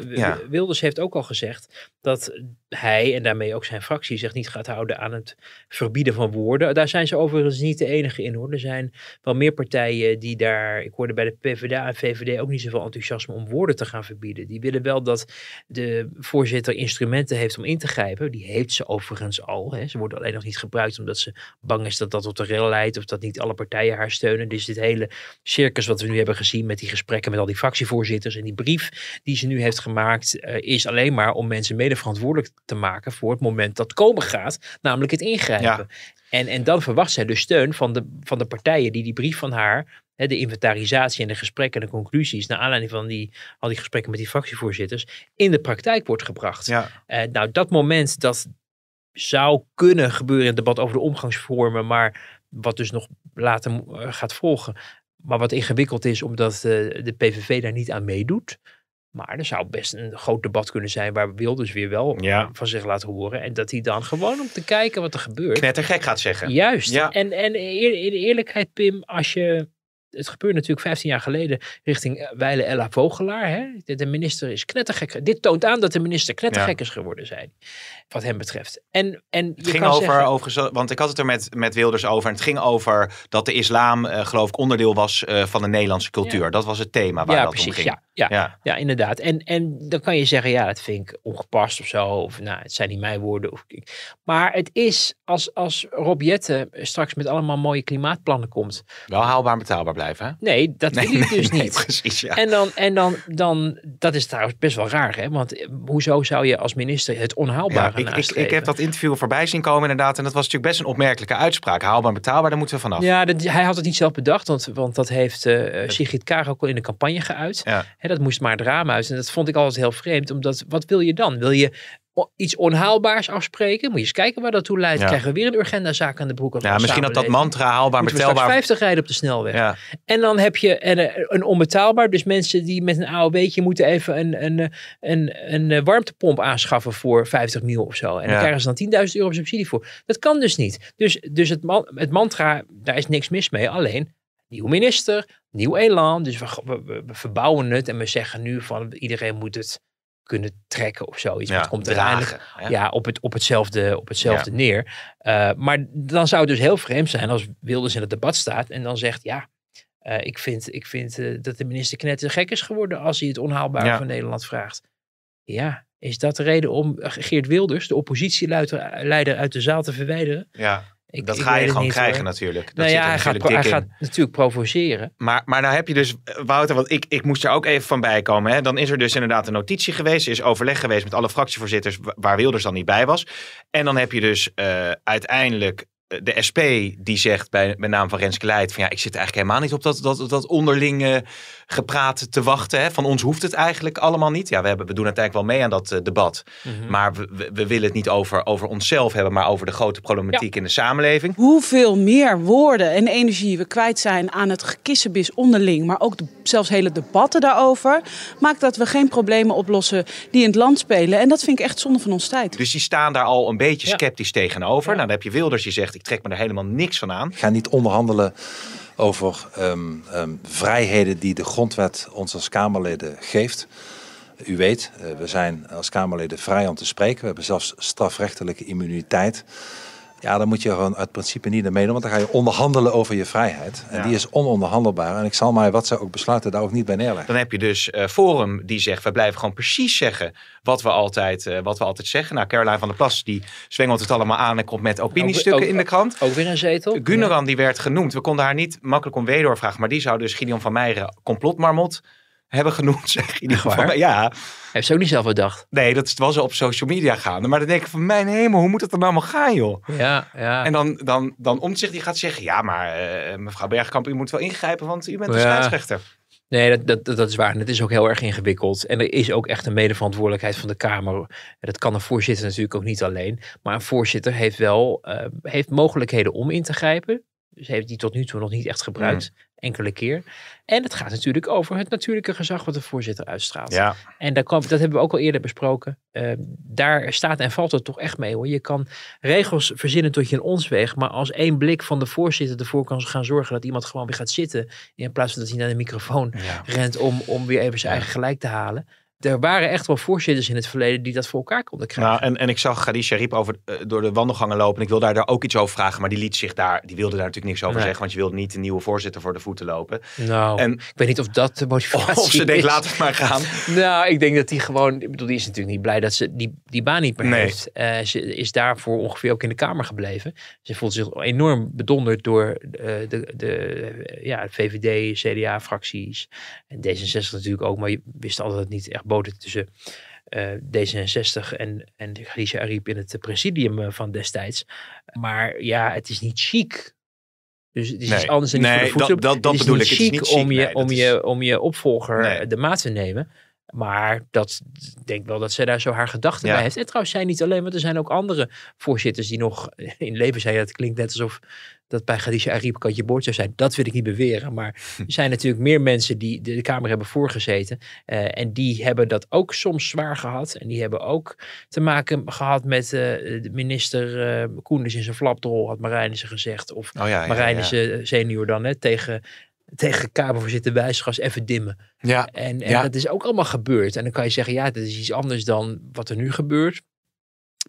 Wilders heeft ook al gezegd dat hij en daarmee ook zijn fractie zich niet gaat houden aan het verbieden van woorden. Daar zijn ze overigens niet de enige in hoor. Er zijn wel meer partijen die daar, ik hoorde bij de PvdA en VVD ook niet zoveel van enthousiasme om woorden te gaan verbieden. Die willen wel dat de voorzitter instrumenten heeft om in te grijpen. Die heeft ze overigens al. Hè. Ze worden alleen nog niet gebruikt omdat ze bang is dat dat tot de rel leidt of dat niet alle partijen haar steunen. Dus dit hele circus wat we nu hebben gezien met die gesprekken met al die fractievoorzitters en die brief die ze nu heeft gemaakt, eh, is alleen maar om mensen mede verantwoordelijk te maken voor het moment dat komen gaat, namelijk het ingrijpen. En, en dan verwacht zij de dus steun van de, van de partijen die die brief van haar de inventarisatie en de gesprekken en de conclusies, naar aanleiding van die, al die gesprekken met die fractievoorzitters, in de praktijk wordt gebracht. Eh, nou, dat moment dat zou kunnen gebeuren in het debat over de omgangsvormen, maar wat dus nog later eh, gaat volgen. Maar wat ingewikkeld is, omdat eh, de, de PVV daar niet aan meedoet. Maar er zou best een groot debat kunnen zijn waar Wilders weer wel van zich laten horen. En dat hij dan gewoon om te kijken wat er gebeurt. gek gaat zeggen. Juist. En, en in eerlijkheid, Pim, als je het gebeurde natuurlijk 15 jaar geleden richting eh, Weile Ella Vogelaar. Hè? De minister is knettergek. Dit toont aan dat de minister knettergek is geworden zijn. Wat hem betreft. En, en het ging over, over, want ik had het er met, met Wilders over. En het ging over dat de islam, eh, geloof ik, onderdeel was eh, van de Nederlandse cultuur. Dat was het thema waar ja, dat om ging. Ja, ja, ja, ja. inderdaad. En, en dan kan je zeggen, ja, dat vind ik ongepast of zo. Of nou, het zijn niet mijn woorden. Of, maar het is, als, als Rob Jette straks met allemaal mooie klimaatplannen komt. Wel haalbaar en betaalbaar blijven. Nee, dat nee, wil ik dus niet. precies, ja. En, dan, en dan, dan, dat is trouwens best wel raar, hè? Want eh, hoezo zou je als minister het onhaalbare ja, ik, ik, heb dat interview voorbij zien komen inderdaad. En dat was natuurlijk best een opmerkelijke uitspraak. Haalbaar betaalbaar, daar moeten we vanaf. Ja, dat, hij had het niet zelf bedacht. Want, want dat heeft eh, eh, Sigrid Kaag ook al in de campagne geuit. Ja. dat moest maar drama uit. En dat vond ik altijd heel vreemd. Omdat, wat wil je dan? Wil je iets onhaalbaars afspreken. Moet je eens kijken waar dat toe leidt. Krijgen we weer een urgendazaak aan de broek. Ja, misschien dat dat mantra haalbaar betelbaar betaalbaar... 50 rijden op de snelweg. En dan heb je een, onbetaalbaar. Dus mensen die met een AOB'tje moeten even een, een, een, een warmtepomp aanschaffen voor 50 mil of zo. En dan krijgen ze dan 10.000 euro subsidie voor. Dat kan dus niet. Dus, dus het, man, het mantra, daar is niks mis mee. Alleen, nieuw minister, nieuw elan. Dus we, we, we verbouwen het en we zeggen nu van iedereen moet het kunnen trekken of zoiets. het komt uiteindelijk ja, op, het, op hetzelfde, op hetzelfde neer. Eh, maar dan zou het dus heel vreemd zijn als Wilders in het debat staat en dan zegt ja. Eh, ik vind, ik vind eh, dat de minister knetter gek is geworden als hij het onhaalbare van Nederland vraagt. Ja, is dat de reden om Geert Wilders, de oppositieleider uit de zaal te verwijderen? Ja dat ga je gewoon krijgen natuurlijk. Dat nou ja, hij, natuurlijk gaat, hij gaat, natuurlijk provoceren. Maar, maar nou heb je dus, eh, Wouter, want ik, ik moest er ook even van bij komen. Hè. Dan is er dus inderdaad een notitie geweest. Er is overleg geweest met alle fractievoorzitters waar Wilders dan niet bij was. En dan heb je dus eh, uiteindelijk eh, de SP die zegt bij, met naam van Renske Leid... van ja, ik zit eigenlijk helemaal niet op dat, dat, dat onderlinge eh, gepraat te wachten. Hè. Van ons hoeft het eigenlijk allemaal niet. Ja, we, hebben, we doen uiteindelijk wel mee aan dat eh, debat. Mhm. Maar we, we, willen het niet over, over onszelf hebben... maar over de grote problematiek in de samenleving. Hoeveel meer woorden en energie we kwijt zijn aan het gekissenbis onderling... maar ook zelfs hele debatten daarover... maakt dat we geen problemen oplossen die in het land spelen. En dat vind ik echt zonde van ons tijd. Dus die staan daar al een beetje sceptisch tegenover. Nou, dan heb je Wilders die zegt ik trek me er helemaal niks van aan. Ik ga niet onderhandelen over ehm, ehm, vrijheden die de grondwet ons als Kamerleden geeft. U weet, eh, we zijn als Kamerleden vrij om te spreken. We hebben zelfs strafrechtelijke immuniteit. Ja, dan moet je gewoon uit principe niet naar meedoen, want dan ga je onderhandelen over je vrijheid. En die is ononderhandelbaar. En ik zal mij, wat ze ook besluiten, daar ook niet bij neerleggen. Dan heb je dus eh, Forum die zegt, we blijven gewoon precies zeggen wat we altijd, eh, wat we altijd zeggen. Nou, Caroline van der Plas, die zwengelt het allemaal aan en komt met opiniestukken in de krant. Ook weer een zetel. Eh, Gunaran, die werd genoemd. We konden haar niet makkelijk om Wedor vragen, maar die zou dus Gideon van Meijeren complotmarmot hebben genoemd, zeg in ieder geval. Ja. Heeft ze ook niet zelf bedacht. Nee, dat was op social media gaande. Maar dan denk ik van, mijn hemel, hoe moet dat dan nou allemaal gaan, joh? Ja, ja. En dan, dan, dan omzicht die gaat zeggen, ja, maar eh, mevrouw Bergkamp, u moet wel ingrijpen, want u bent de ja. scheidsrechter. Nee, dat, dat, dat is waar. En het is ook heel erg ingewikkeld. En er is ook echt een medeverantwoordelijkheid van de Kamer. En dat kan een voorzitter natuurlijk ook niet alleen. Maar een voorzitter heeft wel eh, heeft mogelijkheden om in te grijpen. Dus heeft die tot nu toe nog niet echt gebruikt. Mm enkele keer. En het gaat natuurlijk over het natuurlijke gezag wat de voorzitter uitstraalt. Ja. En daar kwam dat hebben we ook al eerder besproken. Eh, daar staat en valt het toch echt mee hoor. Je kan regels verzinnen tot je in ons weg. Maar als één blik van de voorzitter ervoor kan gaan zorgen dat iemand gewoon weer gaat zitten. In plaats van dat hij naar de microfoon rent om, om weer even zijn eigen gelijk te halen er waren echt wel voorzitters in het verleden die dat voor elkaar konden krijgen. Nou, en, en ik zag Khadija Riep over, eh, door de wandelgangen lopen. En ik wilde daar, daar ook iets over vragen. Maar die liet zich daar, die wilde daar natuurlijk niks over zeggen. Want je wilde niet de nieuwe voorzitter voor de voeten lopen. Nou, en, ik weet niet of dat de oh, motivatie is. Of ze denkt, laat het maar gaan. nou, ik denk dat die gewoon, ik bedoel, die is natuurlijk niet blij dat ze die, die baan niet meer heeft. Eh, ze is daarvoor ongeveer ook in de Kamer gebleven. Ze voelt zich enorm bedonderd door eh, de, de ja, VVD, CDA-fracties. En D66 natuurlijk ook. Maar je wist altijd niet echt aangeboden tussen eh, D66 en, en Grisha Ariep in het eh, presidium eh, van destijds. Maar ja, het is niet chic. Dus het is anders dan voor de dat, dat, dat bedoel ik. het is niet om je, om, je, om je opvolger de maat te nemen. Maar dat denk wel dat zij daar zo haar gedachten bij heeft. En trouwens, zij niet alleen, want er zijn ook andere voorzitters die nog in leven zijn. Het klinkt net alsof dat bij Khadija Ariep je boord zou zijn. Dat wil ik niet beweren. Maar hm. er zijn natuurlijk meer mensen die de, Kamer hebben voorgezeten. Eh, en die hebben dat ook soms zwaar gehad. En die hebben ook te maken gehad met eh, de minister uh, Koenders in zijn flapdrol, had Marijnissen gezegd. Of oh ja, Marijnissen senior dan, hè, tegen tegen kamervoorzitter Wijsgas even dimmen. Ja, en, en dat is ook allemaal gebeurd. En dan kan je zeggen, ja, dat is iets anders dan wat er nu gebeurt.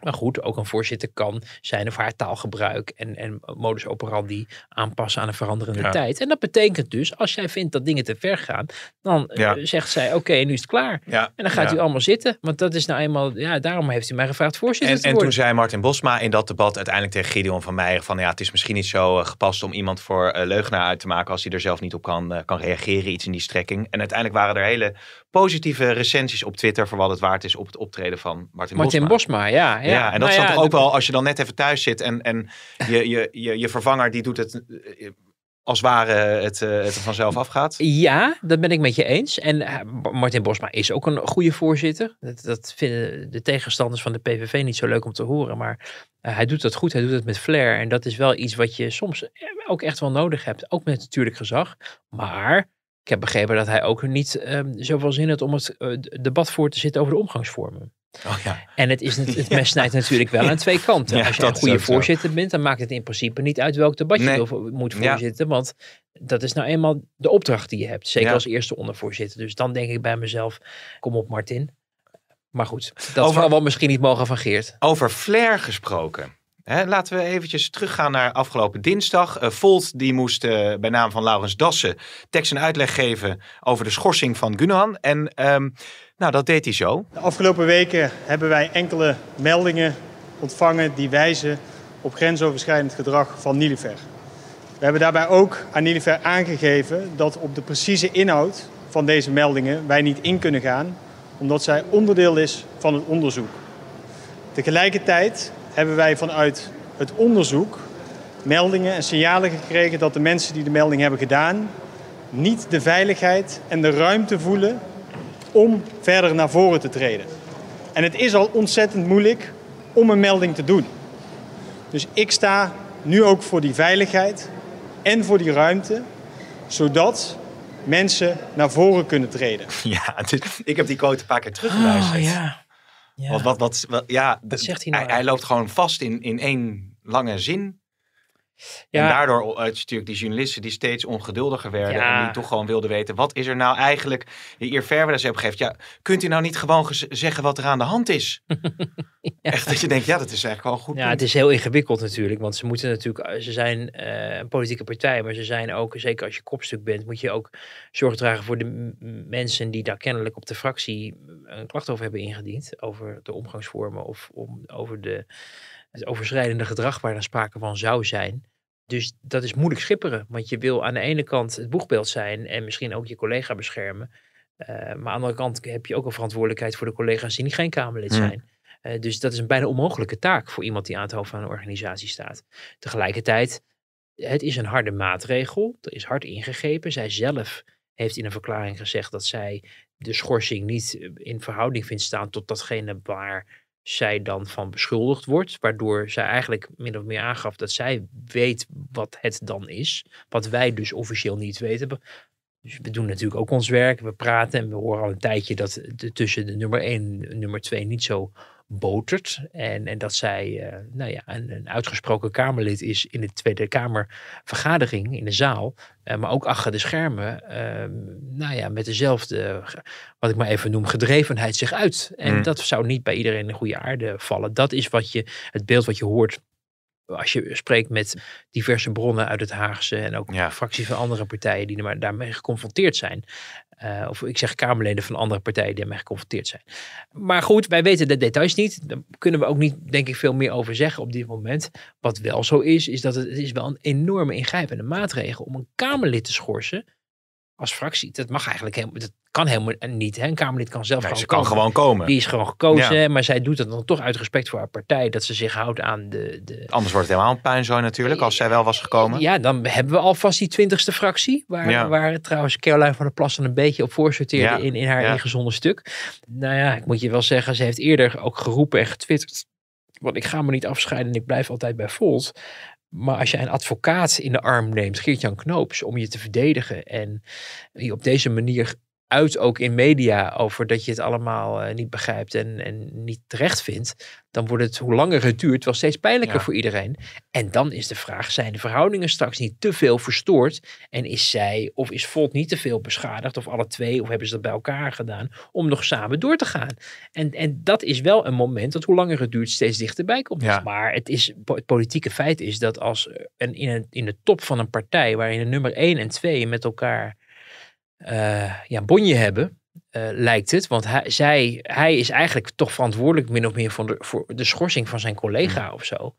Maar goed, ook een voorzitter kan zijn of haar taalgebruik en, en modus operandi aanpassen aan een veranderende tijd. En dat betekent dus, als jij vindt dat dingen te ver gaan, dan eh, zegt zij, oké, nu is het klaar. En dan gaat u allemaal zitten. Want dat is nou eenmaal, ja, daarom heeft u mij gevraagd voorzitter en, te worden. En toen zei Martin Bosma in dat debat uiteindelijk tegen Gideon van Meijer van, ja, het is misschien niet zo eh, gepast om iemand voor eh, leugenaar uit te maken als hij er zelf niet op kan, kan reageren, iets in die strekking. En uiteindelijk waren er hele positieve recensies op Twitter voor wat het waard is op het optreden van Martin, Martin Bosma. ja, ja. ja, en dat nou is ook wel als je dan net even thuis zit en, en je, je, je, vervanger die doet het eh, als ware het, eh, het er vanzelf afgaat. Ja, dat ben ik met je eens. En eh, Martin Bosma is ook een goede voorzitter. Dat, vinden de tegenstanders van de PVV niet zo leuk om te horen. Maar hij doet dat goed, hij doet het met flair. En dat is wel iets wat je soms ook echt wel nodig hebt. Ook met natuurlijk gezag. Maar ik heb begrepen dat hij ook niet ehm, zoveel zin had om het eh, debat voor te zitten over de omgangsvormen. Oh ja. En het, is, het, het mes snijdt natuurlijk wel aan twee kanten. Als je een goede voorzitter bent, dan maakt het in principe niet uit welk debat je moet voorzitten. Want dat is nou eenmaal de opdracht die je hebt. Zeker als eerste ondervoorzitter. Dus dan denk ik bij mezelf, kom op Martin. Maar goed, dat over, wel misschien niet mogen van Geert. Over flair gesproken laten we eventjes teruggaan naar afgelopen dinsdag. Eh, Volt die moest eh, bij naam van Laurens Dassen tekst en uitleg geven over de schorsing van Gunan. En ehm, nou, dat deed hij zo. De afgelopen weken hebben wij enkele meldingen ontvangen die wijzen op grensoverschrijdend gedrag van Nilever. We hebben daarbij ook aan Nilever aangegeven dat op de precieze inhoud van deze meldingen wij niet in kunnen gaan, omdat zij onderdeel is van het onderzoek. Tegelijkertijd hebben wij vanuit het onderzoek meldingen en signalen gekregen dat de mensen die de melding hebben gedaan niet de veiligheid en de ruimte voelen om verder naar voren te treden. En het is al ontzettend moeilijk om een melding te doen. Dus ik sta nu ook voor die veiligheid en voor die ruimte, zodat mensen naar voren kunnen treden. Ja, ik heb die quote een paar keer teruggeluisterd. Oh, ja. Wat, wat, wat, wat ja, wat zegt hij, nou hij, hij loopt gewoon vast in, in één lange zin. Ja. En daardoor natuurlijk die journalisten die steeds ongeduldiger werden. En die toch gewoon wilden weten, wat is er nou eigenlijk... Hier Ze hebben gegeven. Ja, kunt u nou niet gewoon zeggen wat er aan de hand is? Echt dat je denkt, ja, dat is eigenlijk wel goed. Ja, het is heel ingewikkeld natuurlijk. Want ze moeten natuurlijk... Eh, ze zijn eh, een politieke partij, maar ze zijn ook... Zeker als je kopstuk bent, moet je ook zorg dragen voor de mensen... die daar kennelijk op de fractie een klacht over hebben ingediend. Over de omgangsvormen of om, over de het overschrijdende gedrag waar dan sprake van zou zijn. Dus dat is moeilijk schipperen, want je wil aan de ene kant het boegbeeld zijn en misschien ook je collega beschermen. Eh, maar aan de andere kant heb je ook een verantwoordelijkheid voor de collega's die niet geen Kamerlid hmm. zijn. Eh, dus dat is een bijna onmogelijke taak voor iemand die aan het hoofd van een organisatie staat. Tegelijkertijd, het is een harde maatregel. Er is hard ingegrepen. Zij zelf heeft in een verklaring gezegd dat zij de schorsing niet in verhouding vindt staan tot datgene waar zij dan van beschuldigd wordt. Waardoor zij eigenlijk min of meer aangaf dat zij weet wat het dan is. Wat wij dus officieel niet weten. Dus we doen natuurlijk ook ons werk. We praten en we horen al een tijdje dat tussen de nummer 1 en nummer 2 niet zo botert. En, en dat zij eh, nou ja, een, een, uitgesproken Kamerlid is in de Tweede Kamervergadering in de zaal. Eh, maar ook achter de schermen, ehm, nou ja, met dezelfde, wat ik maar even noem, gedrevenheid zich uit. En hmm. dat zou niet bij iedereen een goede aarde vallen. Dat is wat je, het beeld wat je hoort als je spreekt met diverse bronnen uit het Haagse en ook fracties van andere partijen die daarmee geconfronteerd zijn. Eh, of ik zeg Kamerleden van andere partijen die ermee geconfronteerd zijn. Maar goed, wij weten de details niet. Daar kunnen we ook niet, denk ik, veel meer over zeggen op dit moment. Wat wel zo is, is dat het, het is wel een enorme ingrijpende maatregel om een Kamerlid te schorsen als fractie. Dat mag eigenlijk helemaal, dat kan helemaal niet. Hè? Een Kamerlid kan zelf gewoon kan komen. gewoon komen. Die is gewoon gekozen, maar zij doet dat dan toch uit respect voor haar partij, dat ze zich houdt aan de... de... Anders wordt het helemaal een puinzooi natuurlijk, als zij wel was gekomen. Ja, dan hebben we alvast die twintigste fractie, waar, waar trouwens Caroline van der Plassen een beetje op voorsorteerde in, in haar ingezonden stuk. Nou ja, ik moet je wel zeggen, ze heeft eerder ook geroepen en getwitterd want ik ga me niet afscheiden en ik blijf altijd bij Volt. Maar als je een advocaat in de arm neemt, Geert-Jan Knoops, om je te verdedigen en je op deze manier uit ook in media over dat je het allemaal eh, niet begrijpt en, en niet terecht vindt, dan wordt het hoe langer het duurt wel steeds pijnlijker voor iedereen. En dan is de vraag, zijn de verhoudingen straks niet te veel verstoord? En is zij of is Volt niet te veel beschadigd of alle twee of hebben ze dat bij elkaar gedaan om nog samen door te gaan? En, en dat is wel een moment dat hoe langer het duurt steeds dichterbij komt. Maar het, is, het politieke feit is dat als eh, een, in, een, in de top van een partij waarin de nummer 1 en 2 met elkaar eh, ja, bonje hebben, eh, lijkt het. Want hij, zij, hij is eigenlijk toch verantwoordelijk min of meer voor de, voor de schorsing van zijn collega mm. of zo.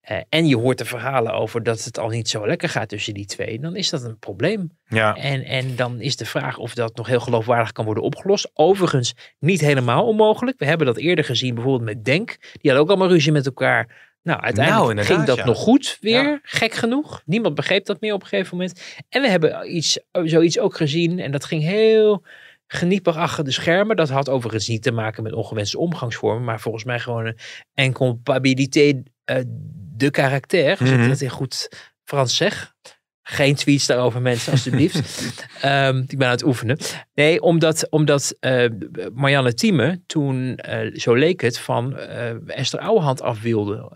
Eh, en je hoort de verhalen over dat het al niet zo lekker gaat tussen die twee, dan is dat een probleem. Ja. En, en dan is de vraag of dat nog heel geloofwaardig kan worden opgelost. Overigens, niet helemaal onmogelijk. We hebben dat eerder gezien, bijvoorbeeld met Denk. Die had ook allemaal ruzie met elkaar nou, uiteindelijk nou, ging dat nog goed weer, gek genoeg. Niemand begreep dat meer op een gegeven moment. En we hebben iets, zoiets ook gezien en dat ging heel geniepig achter de schermen. Dat had overigens niet te maken met ongewenste omgangsvormen, maar volgens mij gewoon een incompabiliteit uh, de karakter, als mhm. dat in goed Frans zeg. Geen tweets daarover, mensen, alstublieft. um, ik ben aan het oefenen. Nee, omdat, omdat uh, Marianne Thieme toen, eh, zo leek het, van uh, Esther Ouwehand af wilde.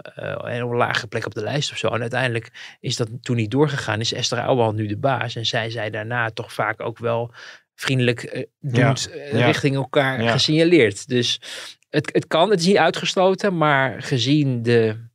en op een lage plek op de lijst of zo. En uiteindelijk is dat toen niet doorgegaan. Is Esther Ouwehand nu de baas. En zij zij daarna toch vaak ook wel vriendelijk doet richting elkaar gesignaleerd. Dus het, het kan, het is niet uitgesloten. Maar gezien de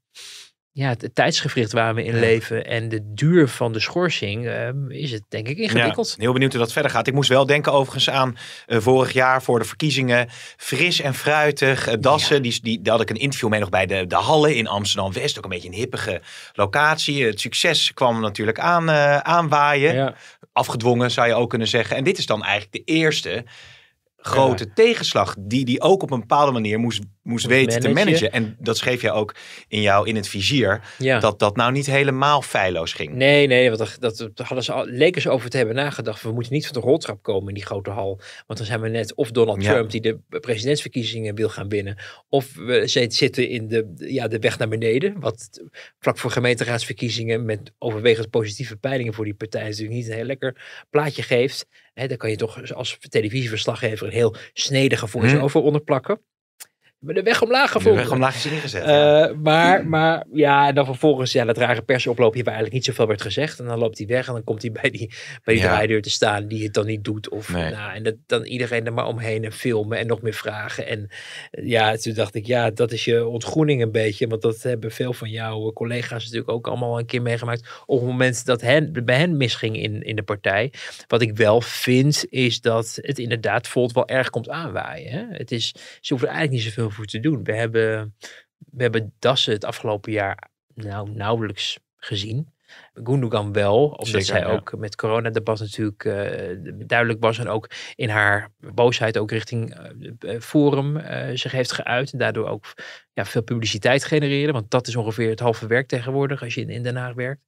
ja, het tijdsgevricht waar we in leven en de duur van de schorsing, ehm, is het denk ik ingewikkeld. Ja, heel benieuwd hoe dat verder gaat. Ik moest wel denken overigens aan eh, vorig jaar voor de verkiezingen. Fris en fruitig, eh, dassen. Die, die, daar had ik een interview mee nog bij de, de hallen in Amsterdam-West. Ook een beetje een hippige locatie. Het succes kwam natuurlijk aan, eh, aanwaaien. Afgedwongen zou je ook kunnen zeggen. En dit is dan eigenlijk de eerste grote tegenslag. Die die ook op een bepaalde manier moest, moest weten te managen. En dat schreef je ook in jou in het vizier. Ja. Dat dat nou niet helemaal feilloos ging. Nee, nee, want dat, dat, hadden ze al, leken ze over te hebben nagedacht. We moeten niet van de roltrap komen in die grote hal. Want dan zijn we net of Donald Trump die de presidentsverkiezingen wil gaan winnen. Of we zitten in de, ja, de weg naar beneden. Wat vlak voor gemeenteraadsverkiezingen met overwegend positieve peilingen voor die partij natuurlijk niet een heel lekker plaatje geeft. Hè, daar kan je toch als televisieverslaggever een heel snedige voice-over hm. onder plakken de weg omlaag gevonden. De weg omlaag is ingezet. Eh, ja. maar, maar ja, en dan vervolgens, ja, dat rare persoploopje waar eigenlijk niet zoveel werd gezegd. En dan loopt hij weg en dan komt hij bij die, bij die draaideur te staan die het dan niet doet. Of, nou, en dan iedereen er maar omheen en filmen en nog meer vragen. En eh, ja, toen dacht ik, ja, dat is je ontgroening een beetje. Want dat hebben veel van jouw collega's natuurlijk ook allemaal een keer meegemaakt. Op het moment dat hen, bij hen misging in, in de partij. Wat ik wel vind, is dat het inderdaad voelt wel erg komt aanwaaien. Hè? Het is, ze hoeven eigenlijk niet zoveel te doen. We hebben, we hebben Dassen het afgelopen jaar nou, nauwelijks gezien. Gundogan wel, omdat zij ook met coronadebat natuurlijk eh, duidelijk was. En ook in haar boosheid ook richting eh, eh, Forum uh, zich heeft geuit. En daardoor ook ja, veel publiciteit genereren. Want dat is ongeveer het halve werk tegenwoordig als je in Den Haag werkt.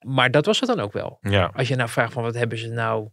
Maar dat was het dan ook wel. Ja. Als je nou vraagt van wat hebben ze nou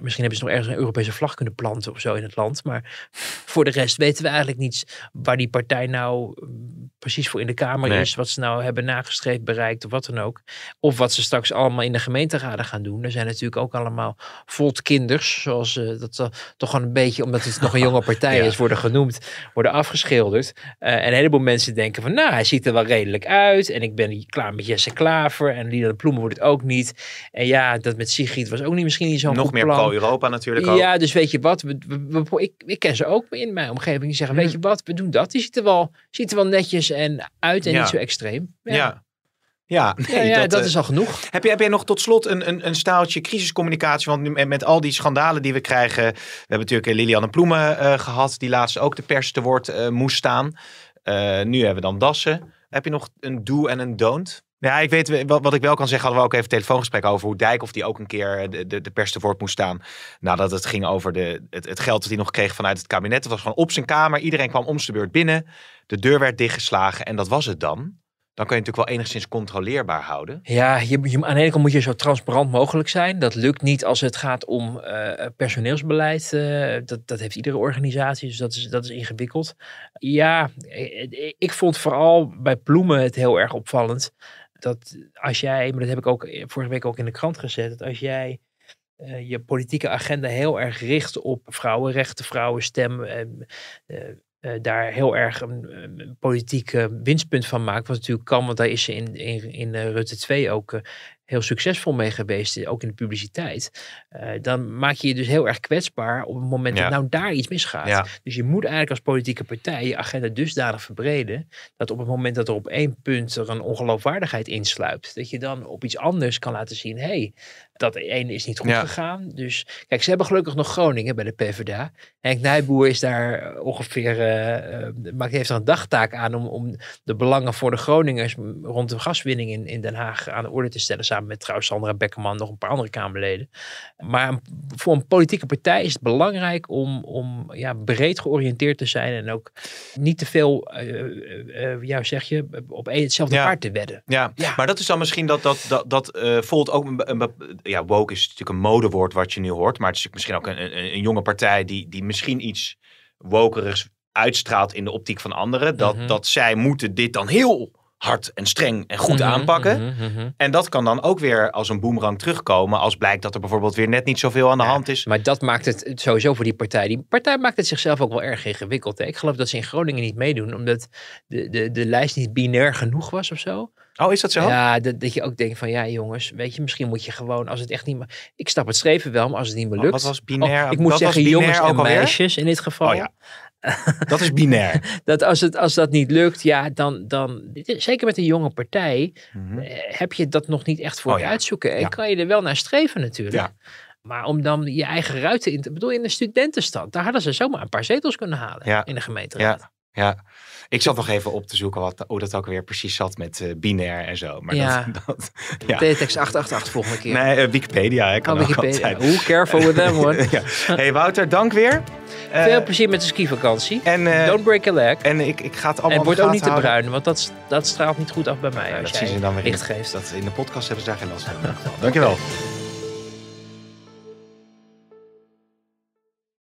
Misschien hebben ze nog ergens een Europese vlag kunnen planten of zo in het land. Maar voor de rest weten we eigenlijk niets waar die partij nou mm, precies voor in de Kamer is. Wat ze nou hebben nagestreefd, bereikt of wat dan ook. Of wat ze straks allemaal in de gemeenteraden gaan doen. Er zijn natuurlijk ook allemaal volt kinders. Zoals uh, dat eh, toch gewoon een beetje, omdat het nog een jonge partij is, worden genoemd. Worden afgeschilderd. Eh, en een heleboel mensen denken van nou, hij ziet er wel redelijk uit. En ik ben klaar met Jesse Klaver. En Lila de Ploemen wordt het ook niet. En ja, dat met Sigrid was ook niet misschien niet zo'n meer pro-Europa natuurlijk ook. Ja, dus weet je wat, we, we, ik, ik, ken ze ook in mijn omgeving die zeggen, mm. weet je wat, we doen dat. Die ziet wel, ziet er wel netjes en uit en niet zo extreem. ja. ja. Ja, nee, dat, eh, is al genoeg. Heb jij, heb nog tot slot een, een, een staaltje crisiscommunicatie? Want nu, met al die schandalen die we krijgen. We hebben natuurlijk eh, Lilianne Ploemen uh, gehad, die laatst ook de pers te woord moest staan. nu hebben we dan Dassen. Heb je nog een do en een don't? Ja, ik weet wat, ik wel kan zeggen. Hadden we ook even een telefoongesprek over hoe Dijk of die ook een keer eh, de, de, de pers te woord moest staan. Nadat het ging over de, het, het geld dat hij nog kreeg vanuit het kabinet. Het was gewoon op zijn kamer. Iedereen kwam om de beurt binnen. De deur werd dichtgeslagen en dat was het dan dan kun je natuurlijk wel enigszins controleerbaar houden. Ja, je, je, aan de ene kant moet je zo transparant mogelijk zijn. Dat lukt niet als het gaat om eh, eh, personeelsbeleid. dat, dat heeft iedere organisatie, dus dat is, dat is ingewikkeld. Ja, ik, ik vond vooral bij Ploemen het heel erg opvallend dat als jij, maar dat heb ik ook vorige week ook in de krant gezet, dat als jij eh, je politieke agenda heel erg richt op vrouwenrechten, vrouwenstem, uh, ehm, eh, eh, daar heel erg een, politieke politiek winstpunt van maakt, wat natuurlijk kan, want daar is ze in, in, in Rutte 2 ook heel succesvol mee geweest, eh, ook in de publiciteit. Eh, dan maak je je dus heel erg kwetsbaar op het moment dat nou daar iets misgaat. Dus je moet eigenlijk als politieke partij je agenda dusdanig verbreden, dat op het moment dat er op één punt er een ongeloofwaardigheid insluipt, dat je dan op iets anders kan laten zien, hé, hey, dat één is niet goed gegaan. Dus kijk, ze hebben gelukkig nog Groningen bij de PvdA. Henk Nijboer is daar eh, ongeveer, uh, eh, eh, maar heeft er een dagtaak aan om, om de belangen voor de Groningers rond de gaswinning in, in Den Haag aan de orde te stellen. Samen met trouwens Sandra Beckerman, nog een paar andere Kamerleden. Maar voor een politieke partij is het belangrijk om, om ja, breed georiënteerd te zijn en ook niet te veel, uh, uh, zeg je, op hetzelfde paard te wedden. Ja. maar dat is dan misschien dat, dat, dat, dat voelt ook een ja, woke is natuurlijk een modewoord wat je nu hoort. Maar het is misschien ook een, een, een jonge partij die, die misschien iets wokerigs uitstraalt in de optiek van anderen. Dat, mhm. dat zij moeten dit dan heel hard en streng en goed mhm, aanpakken. Mhm, en dat kan dan ook weer als een boemerang terugkomen. Als blijkt dat er bijvoorbeeld weer net niet zoveel aan de hand is. Maar dat maakt het sowieso voor die partij. Die partij maakt het zichzelf ook wel erg ingewikkeld. Hè? Ik geloof dat ze in Groningen niet meedoen. Omdat de, de, de lijst niet binair genoeg was of zo. Oh, is dat zo? Ja, dat, dat je ook denkt van, ja jongens, weet je, misschien moet je gewoon, als het echt niet meer... Ik snap het schreven wel, maar als het niet meer oh, lukt... Wat was oh, binair? ik moet zeggen jongens en meisjes in dit geval. Oh, ja. dat is binair. dat als, het, als dat niet lukt, ja, dan, dan zeker met een jonge partij, mhm. eh, heb je dat nog niet echt voor oh, uitzoeken. En kan je er wel naar streven natuurlijk. Ja. Maar om dan je eigen ruiten in te... bedoel, in de studentenstad, daar hadden ze zomaar een paar zetels kunnen halen in de gemeenteraad. Ja, ja. Ik zat nog even op te zoeken wat, hoe dat ook weer precies zat met eh, binair en zo. Maar ja. dat, dat ja. TTX 888 volgende keer. Nee, eh, Wikipedia. Oh, kan oh, Wikipedia. Hoe careful with them, hoor. Hey Wouter, dank weer. Eh, Veel plezier met de skivakantie. En, Don't break a leg. En ik, ik ga het allemaal En word ook niet te bruin, want dat, dat straalt niet goed af bij mij. Ja, als dan weer licht geeft. Dat, in de podcast hebben ze daar geen last van. Dankjewel. wel.